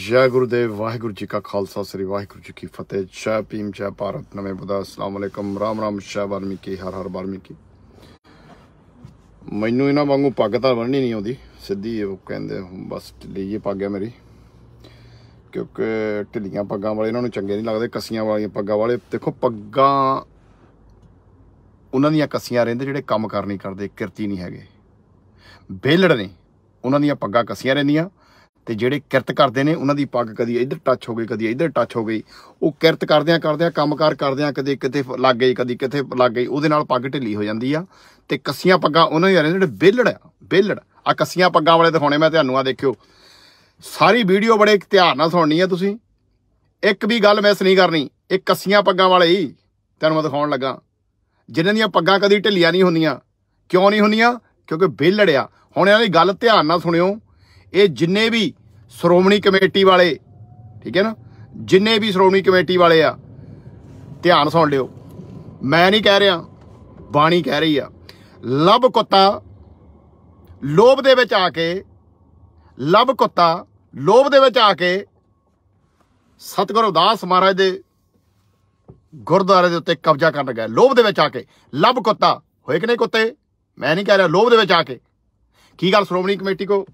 ਜੈ ਗੁਰਦੇਵ ਵਾਹਿਗੁਰੂ ਜੀ ਕਾ ਖਾਲਸਾ ਸ੍ਰੀ ਵਾਹਿਗੁਰੂ ਜੀ ਕੀ ਫਤਿਹ ਜੈ ਪੀਮ ਚਾ ਭਾਰਤ ਨਵੇਂ ਬੁਦਾ ਅਸਲਾਮ ਅਲੈਕਮ ਰਾਮ ਰਾਮ ਸ਼ਾਹ ਬਰਮੀ ਕੀ ਹਰ ਹਰ ਬਰਮੀ ਕੀ ਮੈਨੂੰ ਇਹਨਾਂ ਵਾਂਗੂ ਪੱਗ ਤਾਂ ਬੰਨਣੀ ਨਹੀਂ ਆਉਂਦੀ ਸਿੱਧੀ ਉਹ ਕਹਿੰਦੇ ਬਸ ਲਈਏ ਪੱਗ ਹੈ ਮੇਰੀ ਕਿਉਂਕਿ ਢਿੱਲੀਆਂ ਪੱਗਾਂ ਵਾਲੇ ਇਹਨਾਂ ਨੂੰ ਚੰਗੇ ਨਹੀਂ ਲੱਗਦੇ ਕਸੀਆਂ ਵਾਲੀਆਂ ਪੱਗਾਂ ਵਾਲੇ ਦੇਖੋ ਪੱਗਾਂ ਉਹਨਾਂ ਦੀਆਂ ਕਸੀਆਂ ਰਹਿੰਦੇ ਜਿਹੜੇ ਕੰਮ ਕਰਨੀ ਕਰਦੇ ਕਿਰਤੀ ਨਹੀਂ ਹੈਗੇ ਬੇਲੜ ਨੇ ਉਹਨਾਂ ਦੀਆਂ ਪੱਗਾਂ ਕਸੀਆਂ ਰਹਿੰਦੀਆਂ ਤੇ ਜਿਹੜੇ ਕਿਰਤ ਕਰਦੇ ਨੇ ਉਹਨਾਂ ਦੀ ਪੱਗ ਕਦੀ ਇੱਧਰ ਟੱਚ ਹੋ ਗਈ ਕਦੀ ਇੱਧਰ ਟੱਚ ਹੋ ਗਈ ਉਹ ਕਿਰਤ ਕਰਦਿਆਂ ਕਰਦਿਆਂ ਕੰਮਕਾਰ ਕਰਦਿਆਂ ਕਦੇ ਕਿਤੇ ਲੱਗ ਗਈ ਕਦੀ ਕਿਤੇ ਲੱਗ ਗਈ ਉਹਦੇ ਨਾਲ ਪੱਗ ਢਿੱਲੀ ਹੋ ਜਾਂਦੀ ਆ ਤੇ ਕੱਸੀਆਂ ਪੱਗਾਂ ਉਹਨਾਂ ਹੀ ਆ ਜਿਹੜੇ ਬੇਲੜ ਆ ਬੇਲੜ ਆ ਕੱਸੀਆਂ ਪੱਗਾਂ ਵਾਲੇ ਦਿਖਾਉਣੇ ਮੈਂ ਤੁਹਾਨੂੰ ਆ ਦੇਖਿਓ ਸਾਰੀ ਵੀਡੀਓ ਬੜੇ ਧਿਆਨ ਨਾਲ ਸੁਣਨੀ ਆ ਤੁਸੀਂ ਇੱਕ ਵੀ ਗੱਲ ਮਿਸ ਨਹੀਂ ਕਰਨੀ ਇਹ ਕੱਸੀਆਂ ਪੱਗਾਂ ਵਾਲੇ ਹੀ ਤੁਹਾਨੂੰ ਮੈਂ ਦਿਖਾਉਣ ਲੱਗਾ ਜਿਨ੍ਹਾਂ ਦੀਆਂ ਪੱਗਾਂ ਕਦੀ ਢਿੱਲੀਆਂ ਨਹੀਂ ਹੁੰਦੀਆਂ ਕਿਉਂ ਨਹੀਂ ਹੁੰਦੀਆਂ ਕਿਉਂਕਿ ਬੇਲੜ ਆ ਹੁਣ ਇਹਨਾਂ ਦੀ ਗੱਲ ਧਿਆਨ ਨਾਲ ਸੁਣਿਓ ਇਹ ਜਿੰਨੇ ਵੀ ਸ਼੍ਰੋਮਣੀ ਕਮੇਟੀ ਵਾਲੇ ਠੀਕ ਹੈ ਨਾ ਜਿੰਨੇ ਵੀ ਸ਼੍ਰੋਮਣੀ ਕਮੇਟੀ ਵਾਲੇ ਆ ਧਿਆਨ ਸੁਣ ਲਿਓ ਮੈਂ ਨਹੀਂ ਕਹਿ ਰਿਹਾ ਬਾਣੀ ਕਹਿ ਰਹੀ ਆ ਲਬ ਕੁੱਤਾ ਲੋਭ ਦੇ ਵਿੱਚ ਆ ਕੇ ਲਬ ਕੁੱਤਾ ਲੋਭ ਦੇ ਵਿੱਚ ਆ ਕੇ ਸਤਗੁਰੂ ਦਾਸ ਮਹਾਰਾਜ ਦੇ ਗੁਰਦੁਆਰੇ ਦੇ ਉੱਤੇ ਕਬਜ਼ਾ ਕਰਨ ਗਿਆ ਲੋਭ ਦੇ ਵਿੱਚ ਆ ਕੇ ਲਬ ਕੁੱਤਾ ਹੋਏ ਕਿ ਨਹੀਂ ਕੁੱਤੇ ਮੈਂ ਨਹੀਂ ਕਹਿ ਰਿਹਾ ਲੋਭ ਦੇ ਵਿੱਚ ਆ ਕੇ ਕੀ ਗੱਲ ਸ਼੍ਰੋਮਣੀ ਕਮੇਟੀ ਕੋ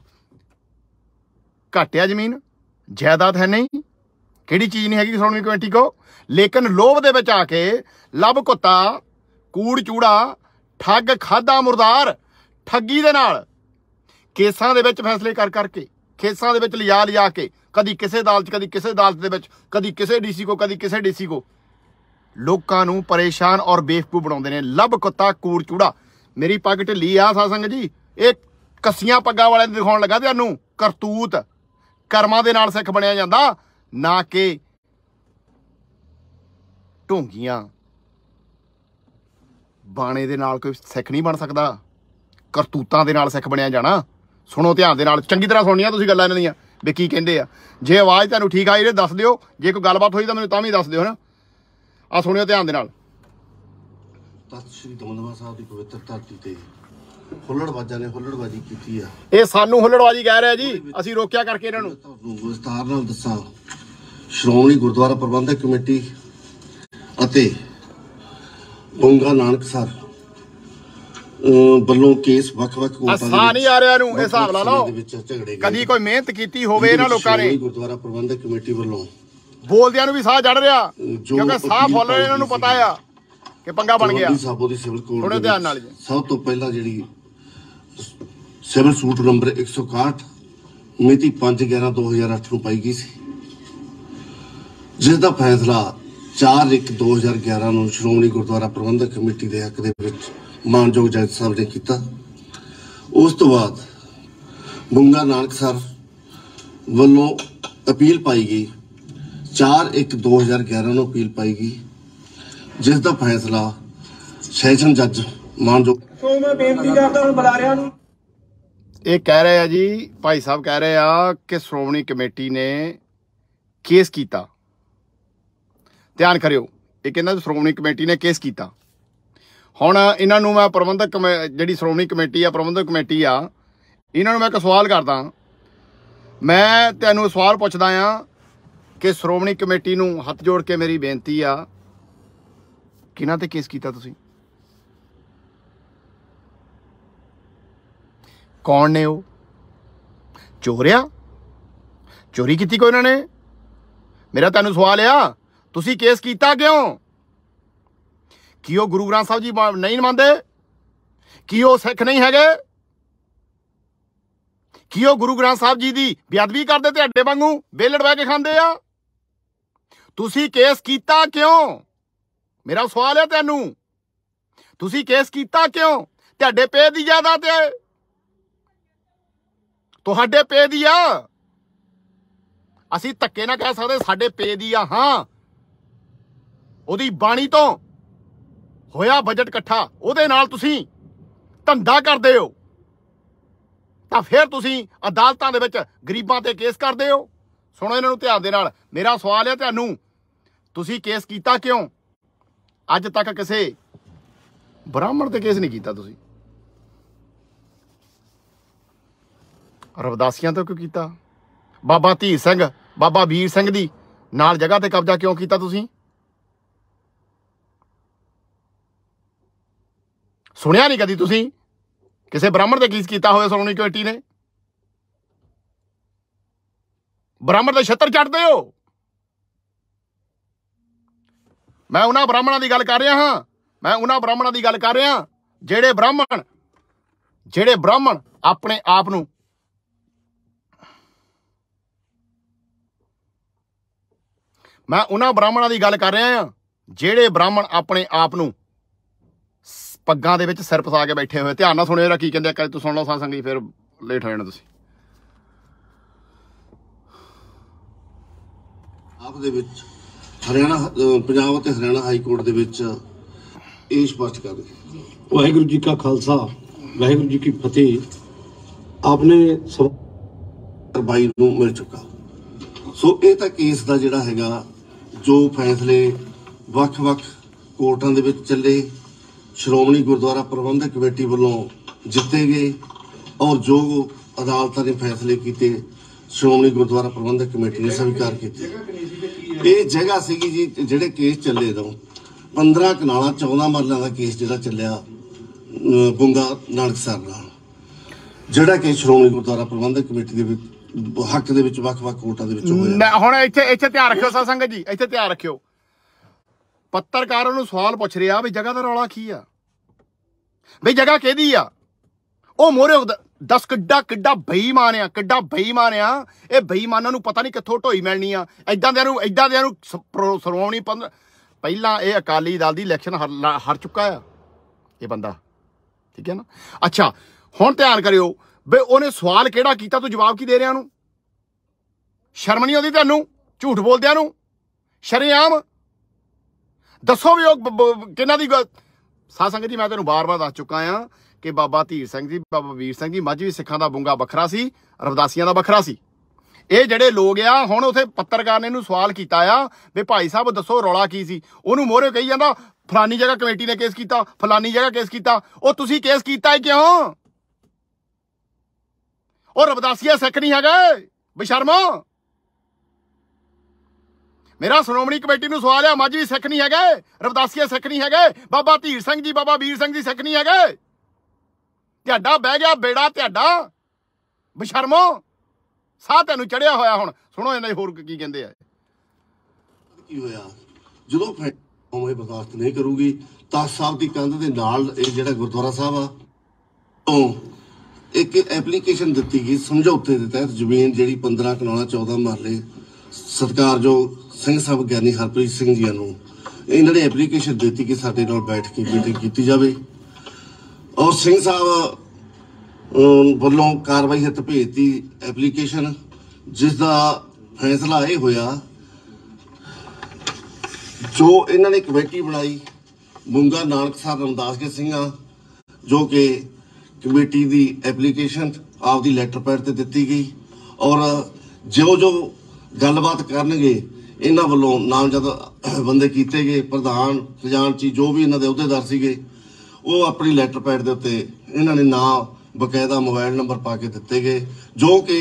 ਘਟਿਆ ਜ਼ਮੀਨ ਜਾਇਦਾਦ ਹੈ ਨਹੀਂ ਕਿਹੜੀ ਚੀਜ਼ ਨਹੀਂ ਹੈਗੀ ਸ਼੍ਰੋਮਣੀ ਕਮੇਟੀ ਕੋ ਲੇਕਿਨ ਲੋਭ ਦੇ ਵਿੱਚ ਆ ਕੇ ਲਬ ਕੁੱਤਾ ਕੂੜ ਚੂੜਾ ਠੱਗ ਖਾਦਾ ਮੁਰਦਾਰ ਠੱਗੀ ਦੇ ਨਾਲ ਕੇਸਾਂ ਦੇ ਵਿੱਚ ਫੈਸਲੇ ਕਰ ਕਰਕੇ ਕੇਸਾਂ ਦੇ ਵਿੱਚ ਲਿਆ ਲਿਆ ਕੇ ਕਦੀ ਕਿਸੇ ਅਦਾਲਤ ਕਦੀ ਕਿਸੇ ਅਦਾਲਤ ਦੇ ਵਿੱਚ ਕਦੀ ਕਿਸੇ ਡੀਸੀ ਕੋ ਕਦੀ ਕਿਸੇ ਡੀਸੀ ਕੋ ਲੋਕਾਂ ਨੂੰ ਪਰੇਸ਼ਾਨ ਔਰ ਬੇਫਕੂ ਬਣਾਉਂਦੇ ਨੇ ਲਬ ਕੁੱਤਾ ਕੂੜ ਚੂੜਾ ਮੇਰੀ ਪੱਗ ਢਿੱਲੀ ਆ ਸਾਸੰਗ ਜੀ ਇਹ ਕੱਸੀਆਂ ਪੱਗਾਂ ਵਾਲਿਆਂ ਨੂੰ ਦਿਖਾਉਣ ਲੱਗਾ ਤੁਹਾਨੂੰ ਕਰਤੂਤ ਕਰਮਾਂ ਦੇ ਨਾਲ ਸਿੱਖ ਬਣਿਆ ਜਾਂਦਾ ਨਾ ਕਿ ਢੋਂਗੀਆਂ ਬਾਣੇ ਦੇ ਨਾਲ ਕੋਈ ਸਿੱਖ ਨਹੀਂ ਬਣ ਸਕਦਾ ਕਰਤੂਤਾਂ ਦੇ ਨਾਲ ਸਿੱਖ ਬਣਿਆ ਜਾਣਾ ਸੁਣੋ ਧਿਆਨ ਦੇ ਨਾਲ ਚੰਗੀ ਤਰ੍ਹਾਂ ਸੁਣਨੀਆਂ ਤੁਸੀਂ ਗੱਲਾਂ ਇਹਨਾਂ ਦੀਆਂ ਵੀ ਕੀ ਕਹਿੰਦੇ ਆ ਜੇ ਆਵਾਜ਼ ਤੁਹਾਨੂੰ ਠੀਕ ਆਈ ਰੇ ਦੱਸ ਦਿਓ ਜੇ ਕੋਈ ਗੱਲਬਾਤ ਹੋਈ ਤਾਂ ਮੈਨੂੰ ਤਾਂ ਵੀ ਦੱਸ ਦਿਓ ਹਨਾ ਆ ਸੁਣਿਓ ਧਿਆਨ ਦੇ ਨਾਲ ਤਤ ਸ੍ਰੀ ਦਮਦਮਾ ਸਾਹਿਬ ਦੀ ਪਵਿੱਤਰ ਧਰਤੀ ਤੇ ਹੁੱਲੜਵਾਜਾਂ ਨੇ ਹੁੱਲੜਵਾਜੀ ਕੀਤੀ ਆ ਇਹ ਸਾਨੂੰ ਹੁੱਲੜਵਾਜੀ ਕਹਿ ਰਿਹਾ ਜੀ ਅਸੀਂ ਰੋਕਿਆ ਕਰਕੇ ਇਹਨਾਂ ਨੂੰ ਤੁਹਾਨੂੰ ਨਾਲ ਦੱਸਾਂ ਸ਼੍ਰੋਮਣੀ ਗੁਰਦੁਆਰਾ ਪ੍ਰਬੰਧਕ ਕਮੇਟੀ ਅਤੇ ਗੰਗਾ ਨਾਨਕ ਸਰ ਵੱਲੋਂ ਕੇਸ ਵੱਖ-ਵੱਖ ਕੋਰਟਾਂ ਦੇ ਆਸਾਨ ਹੀ ਆ ਰਿਹਾ ਨੂੰ ਇਹ ਹਿਸਾਬ ਲਾ ਲਓ ਕਦੀ ਕੋਈ ਮਿਹਨਤ ਕੀਤੀ ਹੋਵੇ ਇਹਨਾਂ ਲੋਕਾਂ ਨੇ ਗੁਰਦੁਆਰਾ ਪ੍ਰਬੰਧਕ ਕਮੇਟੀ ਵੱਲੋਂ ਬੋਲਦਿਆਂ ਨੂੰ ਵੀ ਸਾਹ ਜੜ ਰਿਹਾ ਕਿਉਂਕਿ ਸਾਹ ਫੁੱਲ ਇਹਨਾਂ ਨੂੰ ਪਤਾ ਆ ਕਿ ਪੰਗਾ ਬਣ ਗਿਆ ਸਾਬੋ ਦੀ ਸਿਵਲ ਕੋਰਟ ਸਭ ਤੋਂ ਪਹਿਲਾਂ ਜਿਹੜੀ ਸਿਵਲ ਸੂਟ ਨੰਬਰ 161 ਮਿਤੀ 5/11/2008 ਨੂੰ ਪਾਈ ਗਈ ਸੀ ਜਿਸ ਦਾ ਫੈਸਲਾ 4/1/2011 ਨੂੰ ਸ਼੍ਰੋਮਣੀ ਗੁਰਦੁਆਰਾ ਪ੍ਰਬੰਧਕ ਕਮੇਟੀ ਦੇ ਹੱਕ ਦੇ ਵਿੱਚ ਮਾਨਯੋਗ ਜੱਜ ਸਾਹਿਬ ਨੇ ਕੀਤਾ ਉਸ ਤੋਂ ਬਾਅਦ ਬੁੰਗਾ ਨਾਨਕ ਸਰ ਵੱਲੋਂ ਅਪੀਲ ਪਾਈ ਗਈ 4/1/2011 ਨੂੰ ਅਪੀਲ ਪਾਈ ਗਈ ਜਿਸ ਦਾ ਫੈਸਲਾ ਸੈਸ਼ਨ ਜੱਜ ਮਾਨਯੋਗ ਸੋ ਮੈਂ ਬੇਨਤੀ ਕਰਦਾ ਹਾਂ ਬੁਲਾਰਿਆਂ ਨੂੰ ਇਹ ਕਹਿ ਰਹੇ ਆ ਜੀ ਭਾਈ ਸਾਹਿਬ ਕਹਿ ਰਹੇ ਆ ਕਿ ਸ਼੍ਰੋਮਣੀ ਕਮੇਟੀ ਨੇ ਕੇਸ ਕੀਤਾ ਧਿਆਨ ਕਰਿਓ ਇਹ ਕਹਿੰਦਾ ਸ਼੍ਰੋਮਣੀ ਕਮੇਟੀ ਨੇ ਕੇਸ ਕੀਤਾ ਹੁਣ ਇਹਨਾਂ ਨੂੰ ਮੈਂ ਪ੍ਰਬੰਧਕ ਜਿਹੜੀ ਸ਼੍ਰੋਮਣੀ ਕਮੇਟੀ ਆ ਪ੍ਰਬੰਧਕ ਕਮੇਟੀ ਆ ਇਹਨਾਂ ਨੂੰ ਮੈਂ ਇੱਕ ਸਵਾਲ ਕਰਦਾ ਮੈਂ ਤੈਨੂੰ ਸਵਾਲ ਪੁੱਛਦਾ ਆ ਕਿ ਸ਼੍ਰੋਮਣੀ ਕਮੇਟੀ ਨੂੰ ਹੱਥ ਜੋੜ ਕੇ ਮੇਰੀ ਬੇਨਤੀ ਆ ਕਿਨਾਂ ਤੇ ਕੇਸ ਕੀਤਾ ਤੁਸੀਂ ਕੌਣ ਨੇ ਉਹ ਚੋਰਿਆ ਚੋਰੀ ਕੀਤੀ ਕੋਈ ਉਹਨਾਂ ਨੇ ਮੇਰਾ ਤੁਹਾਨੂੰ ਸਵਾਲ ਆ ਤੁਸੀਂ ਕੇਸ ਕੀਤਾ ਕਿਉਂ ਕੀ ਉਹ ਗੁਰੂ ਗ੍ਰੰਥ ਸਾਹਿਬ ਜੀ ਨਹੀਂ ਮੰਨਦੇ ਕੀ ਉਹ ਸਿੱਖ ਨਹੀਂ ਹੈਗੇ ਕੀ ਉਹ ਗੁਰੂ ਗ੍ਰੰਥ ਸਾਹਿਬ ਜੀ ਦੀ ਬੇਅਦਬੀ ਕਰਦੇ ਤੇ ਅੱਡੇ ਵਾਂਗੂ ਵੇਲੜ ਬਹਿ ਕੇ ਖਾਂਦੇ ਆ ਤੁਸੀਂ ਕੇਸ ਕੀਤਾ ਕਿਉਂ ਮੇਰਾ ਸਵਾਲ ਹੈ ਤੈਨੂੰ ਤੁਸੀਂ ਕੇਸ ਕੀਤਾ ਕਿਉਂ ਤੁਹਾਡੇ ਪੇ ਦੀ ਜ਼ਿਆਦਾ ਤੇ ਤੁਹਾਡੇ ਪੇ ਦੀ ਆ ਅਸੀਂ ਧੱਕੇ ਨਾ ਕਹਿ ਸਕਦੇ ਸਾਡੇ ਪੇ ਦੀ ਆ ਹਾਂ ਉਹਦੀ ਬਾਣੀ ਤੋਂ ਹੋਇਆ ਬਜਟ ਇਕੱਠਾ ਉਹਦੇ ਨਾਲ ਤੁਸੀਂ ਧੰਦਾ ਕਰਦੇ ਹੋ ਤਾਂ ਫਿਰ ਤੁਸੀਂ ਅਦਾਲਤਾਂ ਦੇ ਵਿੱਚ ਗਰੀਬਾਂ ਤੇ ਕੇਸ ਕਰਦੇ ਹੋ ਸੁਣੋ ਇਹਨਾਂ ਨੂੰ ਧਿਆਨ ਦੇ ਨਾਲ ਮੇਰਾ ਸਵਾਲ ਹੈ ਤੁਹਾਨੂੰ ਤੁਸੀਂ ਕੇਸ ਕੀਤਾ ਕਿਉਂ ਅੱਜ ਤੱਕ ਕਿਸੇ ਬ੍ਰਾਹਮਣ ਤੇ ਕੇਸ ਨਹੀਂ ਕੀਤਾ ਤੁਸੀਂ ਰਵਦਾਸੀਆਂ ਤੋਂ ਕਿਉਂ ਕੀਤਾ ਬਾਬਾ ਧੀਰ ਸਿੰਘ ਬਾਬਾ ਵੀਰ ਸਿੰਘ ਦੀ ਨਾਲ ਜਗ੍ਹਾ ਤੇ ਕਬਜ਼ਾ ਕਿਉਂ ਕੀਤਾ ਤੁਸੀਂ ਸੁਣਿਆ ਨਹੀਂ ਕਦੀ ਤੁਸੀਂ ਕਿਸੇ ਬ੍ਰਾਹਮਣ ਦੇ ਕੀਸ ਕੀਤਾ ਹੋਇਆ ਸ਼੍ਰੋਮਣੀ ਕਮੇਟੀ ਨੇ ਬ੍ਰਾਹਮਣ ਦੇ ਛੱਤਰ ਚੜਦੇ ਹੋ ਮੈਂ ਉਹਨਾਂ ਬ੍ਰਾਹਮਣਾਂ ਦੀ ਗੱਲ ਕਰ ਰਿਹਾ ਹਾਂ ਮੈਂ ਉਹਨਾਂ ਬ੍ਰਾਹਮਣਾਂ ਦੀ ਗੱਲ ਕਰ ਰਿਹਾ ਜਿਹੜੇ ਬ੍ਰਾਹਮਣ ਜਿਹੜੇ ਬ੍ਰਾਹਮਣ ਆਪਣੇ ਆਪ ਨੂੰ ਮੈਂ ਉਹਨਾਂ ਬ੍ਰਾਹਮਣਾਂ ਦੀ ਗੱਲ ਕਰ ਰਿਹਾ ਆ ਜਿਹੜੇ ਬ੍ਰਾਹਮਣ ਆਪਣੇ ਆਪ ਨੂੰ ਪੱਗਾਂ ਦੇ ਵਿੱਚ ਸਿਰ ਪਸਾ ਕੇ ਬੈਠੇ ਹੋਏ ਧਿਆਨ ਨਾਲ ਸੁਣਿਓ ਰਾ ਕੀ ਕਹਿੰਦੇ ਆ ਕਦੇ ਤੂੰ ਸੁਣ ਲਓ ਸਾਸੰਗ ਜੀ ਫਿਰ ਲੇਟ ਹੋ ਜਾਣਾ ਤੁਸੀਂ ਆਪ ਦੇ ਵਿੱਚ ਹਰਿਆਣਾ ਪੰਜਾਬ ਅਤੇ ਹਰਿਆਣਾ ਹਾਈ ਕੋਰਟ ਦੇ ਵਿੱਚ ਇਹ ਸਪਸ਼ਟ ਕਰ ਦਿੱਤਾ ਵਾਹਿਗੁਰੂ ਜੀ ਕਾ ਖਾਲਸਾ ਵਾਹਿਗੁਰੂ ਜੀ ਕੀ ਫਤਿਹ ਆਪਨੇ ਸਰਬਾਈ ਨੂੰ ਮਿਲ ਚੁੱਕਾ ਸੋ ਇਹ ਤਾਂ ਕੇਸ ਦਾ ਜਿਹੜਾ ਹੈਗਾ ਜੋ ਫੈਸਲੇ ਵੱਖ-ਵੱਖ ਕੋਰਟਾਂ ਦੇ ਵਿੱਚ ਚੱਲੇ ਸ਼੍ਰੋਮਣੀ ਗੁਰਦੁਆਰਾ ਪ੍ਰਬੰਧਕ ਕਮੇਟੀ ਵੱਲੋਂ ਜਿੱਤੇ ਗਏ ਔਰ ਜੋ ਅਦਾਲਤਾਂ ਨੇ ਫੈਸਲੇ ਕੀਤੇ ਸ਼੍ਰੋਮਣੀ ਗੁਰਦੁਆਰਾ ਪ੍ਰਬੰਧਕ ਕਮੇਟੀ ਨੇ ਸਵੀਕਾਰ ਕੀਤੇ ਇਹ ਜਗ੍ਹਾ ਸੀਗੀ ਜੀ ਜਿਹੜੇ ਕੇਸ ਚੱਲੇ ਦੋ 15 ਕਨਾਲਾ 14 ਮਰਲਾਂ ਦਾ ਕੇਸ ਜਿਹੜਾ ਚੱਲਿਆ ਬੁੰਗਾ ਨਾਨਕ ਸਰ ਨਾਲ ਜਿਹੜਾ ਕਿ ਸ਼੍ਰੋਮਣੀ ਗੁਰਦੁਆਰਾ ਪ੍ਰਬੰਧਕ ਕਮੇਟੀ ਦੇ ਵਿੱਚ ਹੱਕ ਦੇ ਵਿੱਚ ਵੱਖ-ਵੱਖ ਕੋਟਾਂ ਦੇ ਵਿੱਚ ਹੋਇਆ ਹੁਣ ਇੱਥੇ ਇੱਥੇ ਧਿਆਨ ਰੱਖਿਓ ਸਾ ਸੰਗਤ ਜੀ ਇੱਥੇ ਧਿਆਨ ਰੱਖਿਓ ਪੱਤਰਕਾਰਾਂ ਨੂੰ ਸਵਾਲ ਪੁੱਛ ਰਿਹਾ ਵੀ ਜਗ੍ਹਾ ਦਾ ਰੌਲਾ ਕੀ ਆ ਵੀ ਜਗ੍ਹਾ ਕਿਹਦੀ ਆ ਉਹ ਮੋਰੇ ਦਸ ਕਿੱਡਾ ਕਿੱਡਾ ਬੇਈਮਾਨ ਆ ਕਿੱਡਾ ਬੇਈਮਾਨ ਆ ਇਹ ਬੇਈਮਾਨਾਂ ਨੂੰ ਪਤਾ ਨਹੀਂ ਕਿੱਥੋਂ ਢੋਈ ਮਿਲਣੀ ਆ ਐਦਾਂ ਦੇ ਨੂੰ ਐਦਾਂ ਦੇ ਨੂੰ ਸਰਵਾਉਣੀ ਪਹਿਲਾਂ ਇਹ ਅਕਾਲੀ ਦਲ ਦੀ ਇਲੈਕਸ਼ਨ ਹਾਰ ਚੁੱਕਾ ਆ ਇਹ ਬੰਦਾ ਠੀਕ ਹੈ ਨਾ ਅੱਛਾ ਹੁਣ ਧਿਆਨ ਕਰਿਓ ਬਈ ਉਹਨੇ ਸਵਾਲ ਕਿਹੜਾ ਕੀਤਾ ਤੂੰ ਜਵਾਬ ਕੀ ਦੇ ਰਿਆਂ ਉਹਨੂੰ ਸ਼ਰਮ ਨਹੀਂ ਆਉਂਦੀ ਤੁਹਾਨੂੰ ਝੂਠ ਬੋਲਦਿਆਂ ਨੂੰ ਸ਼ਰਿਆਮ ਦੱਸੋ ਵੀ ਉਹ ਕਿਹਨਾਂ ਦੀ ਗੱਲ ਸਾਧ ਸੰਗਤ ਜੀ ਮੈਂ ਤੈਨੂੰ ਬਾਰ-ਬਾਰ ਦੱਸ ਚੁੱਕਾ ਆ ਕਿ ਬਾਬਾ ਧੀਰ ਸਿੰਘ ਜੀ ਬਾਬਾ ਵੀਰ ਸਿੰਘ ਜੀ ਮੱਝ ਵੀ ਸਿੱਖਾਂ ਦਾ ਬੁੰਗਾ ਵੱਖਰਾ ਸੀ ਰਵਦਾਸੀਆਂ ਦਾ ਵੱਖਰਾ ਸੀ ਇਹ ਜਿਹੜੇ ਲੋਗ ਆ ਹੁਣ ਉਥੇ ਪੱਤਰਕਾਰ ਨੇ ਇਹਨੂੰ ਸਵਾਲ ਕੀਤਾ ਆ ਵੀ ਭਾਈ ਸਾਹਿਬ ਦੱਸੋ ਰੌਲਾ ਕੀ ਸੀ ਉਹਨੂੰ ਮੋਹਰੇ ਕਹੀ ਜਾਂਦਾ ਫਲਾਨੀ ਜਗ੍ਹਾ ਕਮੇਟੀ ਨੇ ਕੇਸ ਕੀਤਾ ਫਲਾਨੀ ਜਗ੍ਹਾ ਕੇਸ ਕੀਤਾ ਉਹ ਤੁਸੀਂ ਕੇਸ ਕੀਤਾ ਕਿਉਂ ਉਹ ਰਬਦਾਸੀਆ ਸਿੱਖ ਨਹੀਂ ਹੈਗਾ ਸ਼ਰਮਾ ਮੇਰਾ ਸ਼੍ਰੋਮਣੀ ਕਮੇਟੀ ਨੂੰ ਸਵਾਲ ਮੱਝ ਵੀ ਸਿੱਖ ਨਹੀਂ ਹੈਗਾ ਰਬਦਾਸੀਆ ਸਿੱਖ ਨਹੀਂ ਹੈਗਾ ਬਾਬਾ ਧੀਰ ਸਿੰਘ ਜੀ ਬਾਬਾ ਵੀਰ ਸਿੰਘ ਜੀ ਸਿੱਖ ਨਹੀਂ ਹੈਗਾ ਤੁਹਾਡਾ ਬਹਿ ਗਿਆ ਬੇੜਾ ਤੁਹਾਡਾ ਬਸ਼ਰਮੋ ਸਾਹ ਤੈਨੂੰ ਚੜਿਆ ਹੋਇਆ ਹੁਣ ਸੁਣੋ ਇਹਨਾਂ ਹੋਰ ਕੀ ਕਹਿੰਦੇ ਆ ਕੀ ਹੋਇਆ ਜਦੋਂ ਕੌਮ ਇਹ ਬਰਦਾਸ਼ਤ ਨਹੀਂ ਕਰੂਗੀ ਤਾਂ ਸਾਹਿਬ ਦੀ ਕੰਧ ਦੇ ਨਾਲ ਇਹ ਜਿਹੜਾ ਗੁਰਦੁਆਰਾ ਸਾਹਿਬ ਆ ਉਹ ਇੱਕ ਐਪਲੀਕੇਸ਼ਨ ਦਿੱਤੀ ਗਈ ਸਮਝੌਤੇ ਦੇ ਤਹਿਤ ਜ਼ਮੀਨ ਜਿਹੜੀ 15 ਕਨਾਲਾ 14 ਮਰਲੇ ਸਰਕਾਰ ਜੋ ਸਿੰਘ ਸਾਹਿਬ ਗਿਆਨੀ ਹਰਪ੍ਰੀਤ ਸਿੰਘ ਜੀ ਨੂੰ ਇਹਨਾਂ ਨੇ ਐਪਲੀਕੇਸ਼ਨ ਦਿੱਤੀ ਕਿ ਸਾਡੇ ਨਾਲ ਬੈਠ ਕੇ ਮੀਟਿੰਗ ਕੀਤੀ ਜਾਵੇ ਔਰ ਸਿੰਘ ਸਾਹਿਬ ਵੱਲੋਂ ਕਾਰਵਾਈ ਹੱਥ ਭੇਜਤੀ ਐਪਲੀਕੇਸ਼ਨ ਜਿਸ ਦਾ ਫੈਸਲਾ ਇਹ ਹੋਇਆ ਜੋ ਇਹਨਾਂ ਨੇ ਕਮੇਟੀ ਬਣਾਈ ਮੁੰਗਾ ਨਾਨਕ ਸਾਹਿਬ ਰਮਦਾਸ ਕੇ ਸਿੰਘਾਂ ਜੋ ਕਿ ਕਮੇਟੀ ਦੀ ਐਪਲੀਕੇਸ਼ਨ ਆਪਦੀ ਲੈਟਰ ਪੈਡ ਤੇ ਦਿੱਤੀ ਗਈ ਔਰ ਜੋ ਜੋ ਗੱਲਬਾਤ ਕਰਨਗੇ ਇਹਨਾਂ ਵੱਲੋਂ ਨਾਮਜ਼ਦ ਬੰਦੇ ਕੀਤੇ ਗਏ ਪ੍ਰਧਾਨ ਖਜ਼ਾਨ ਚੀ ਜੋ ਵੀ ਇਹਨਾਂ ਦੇ ਅਹੁਦੇਦਾਰ ਸੀਗੇ ਉਹ ਆਪਣੀ ਲੈਟਰ ਪੈਡ ਦੇ ਉੱਤੇ ਇਹਨਾਂ ਨੇ ਨਾਮ ਬਕਾਇਦਾ ਮੋਬਾਈਲ ਨੰਬਰ ਪਾ ਕੇ ਦਿੱਤੇ ਗਏ ਜੋ ਕਿ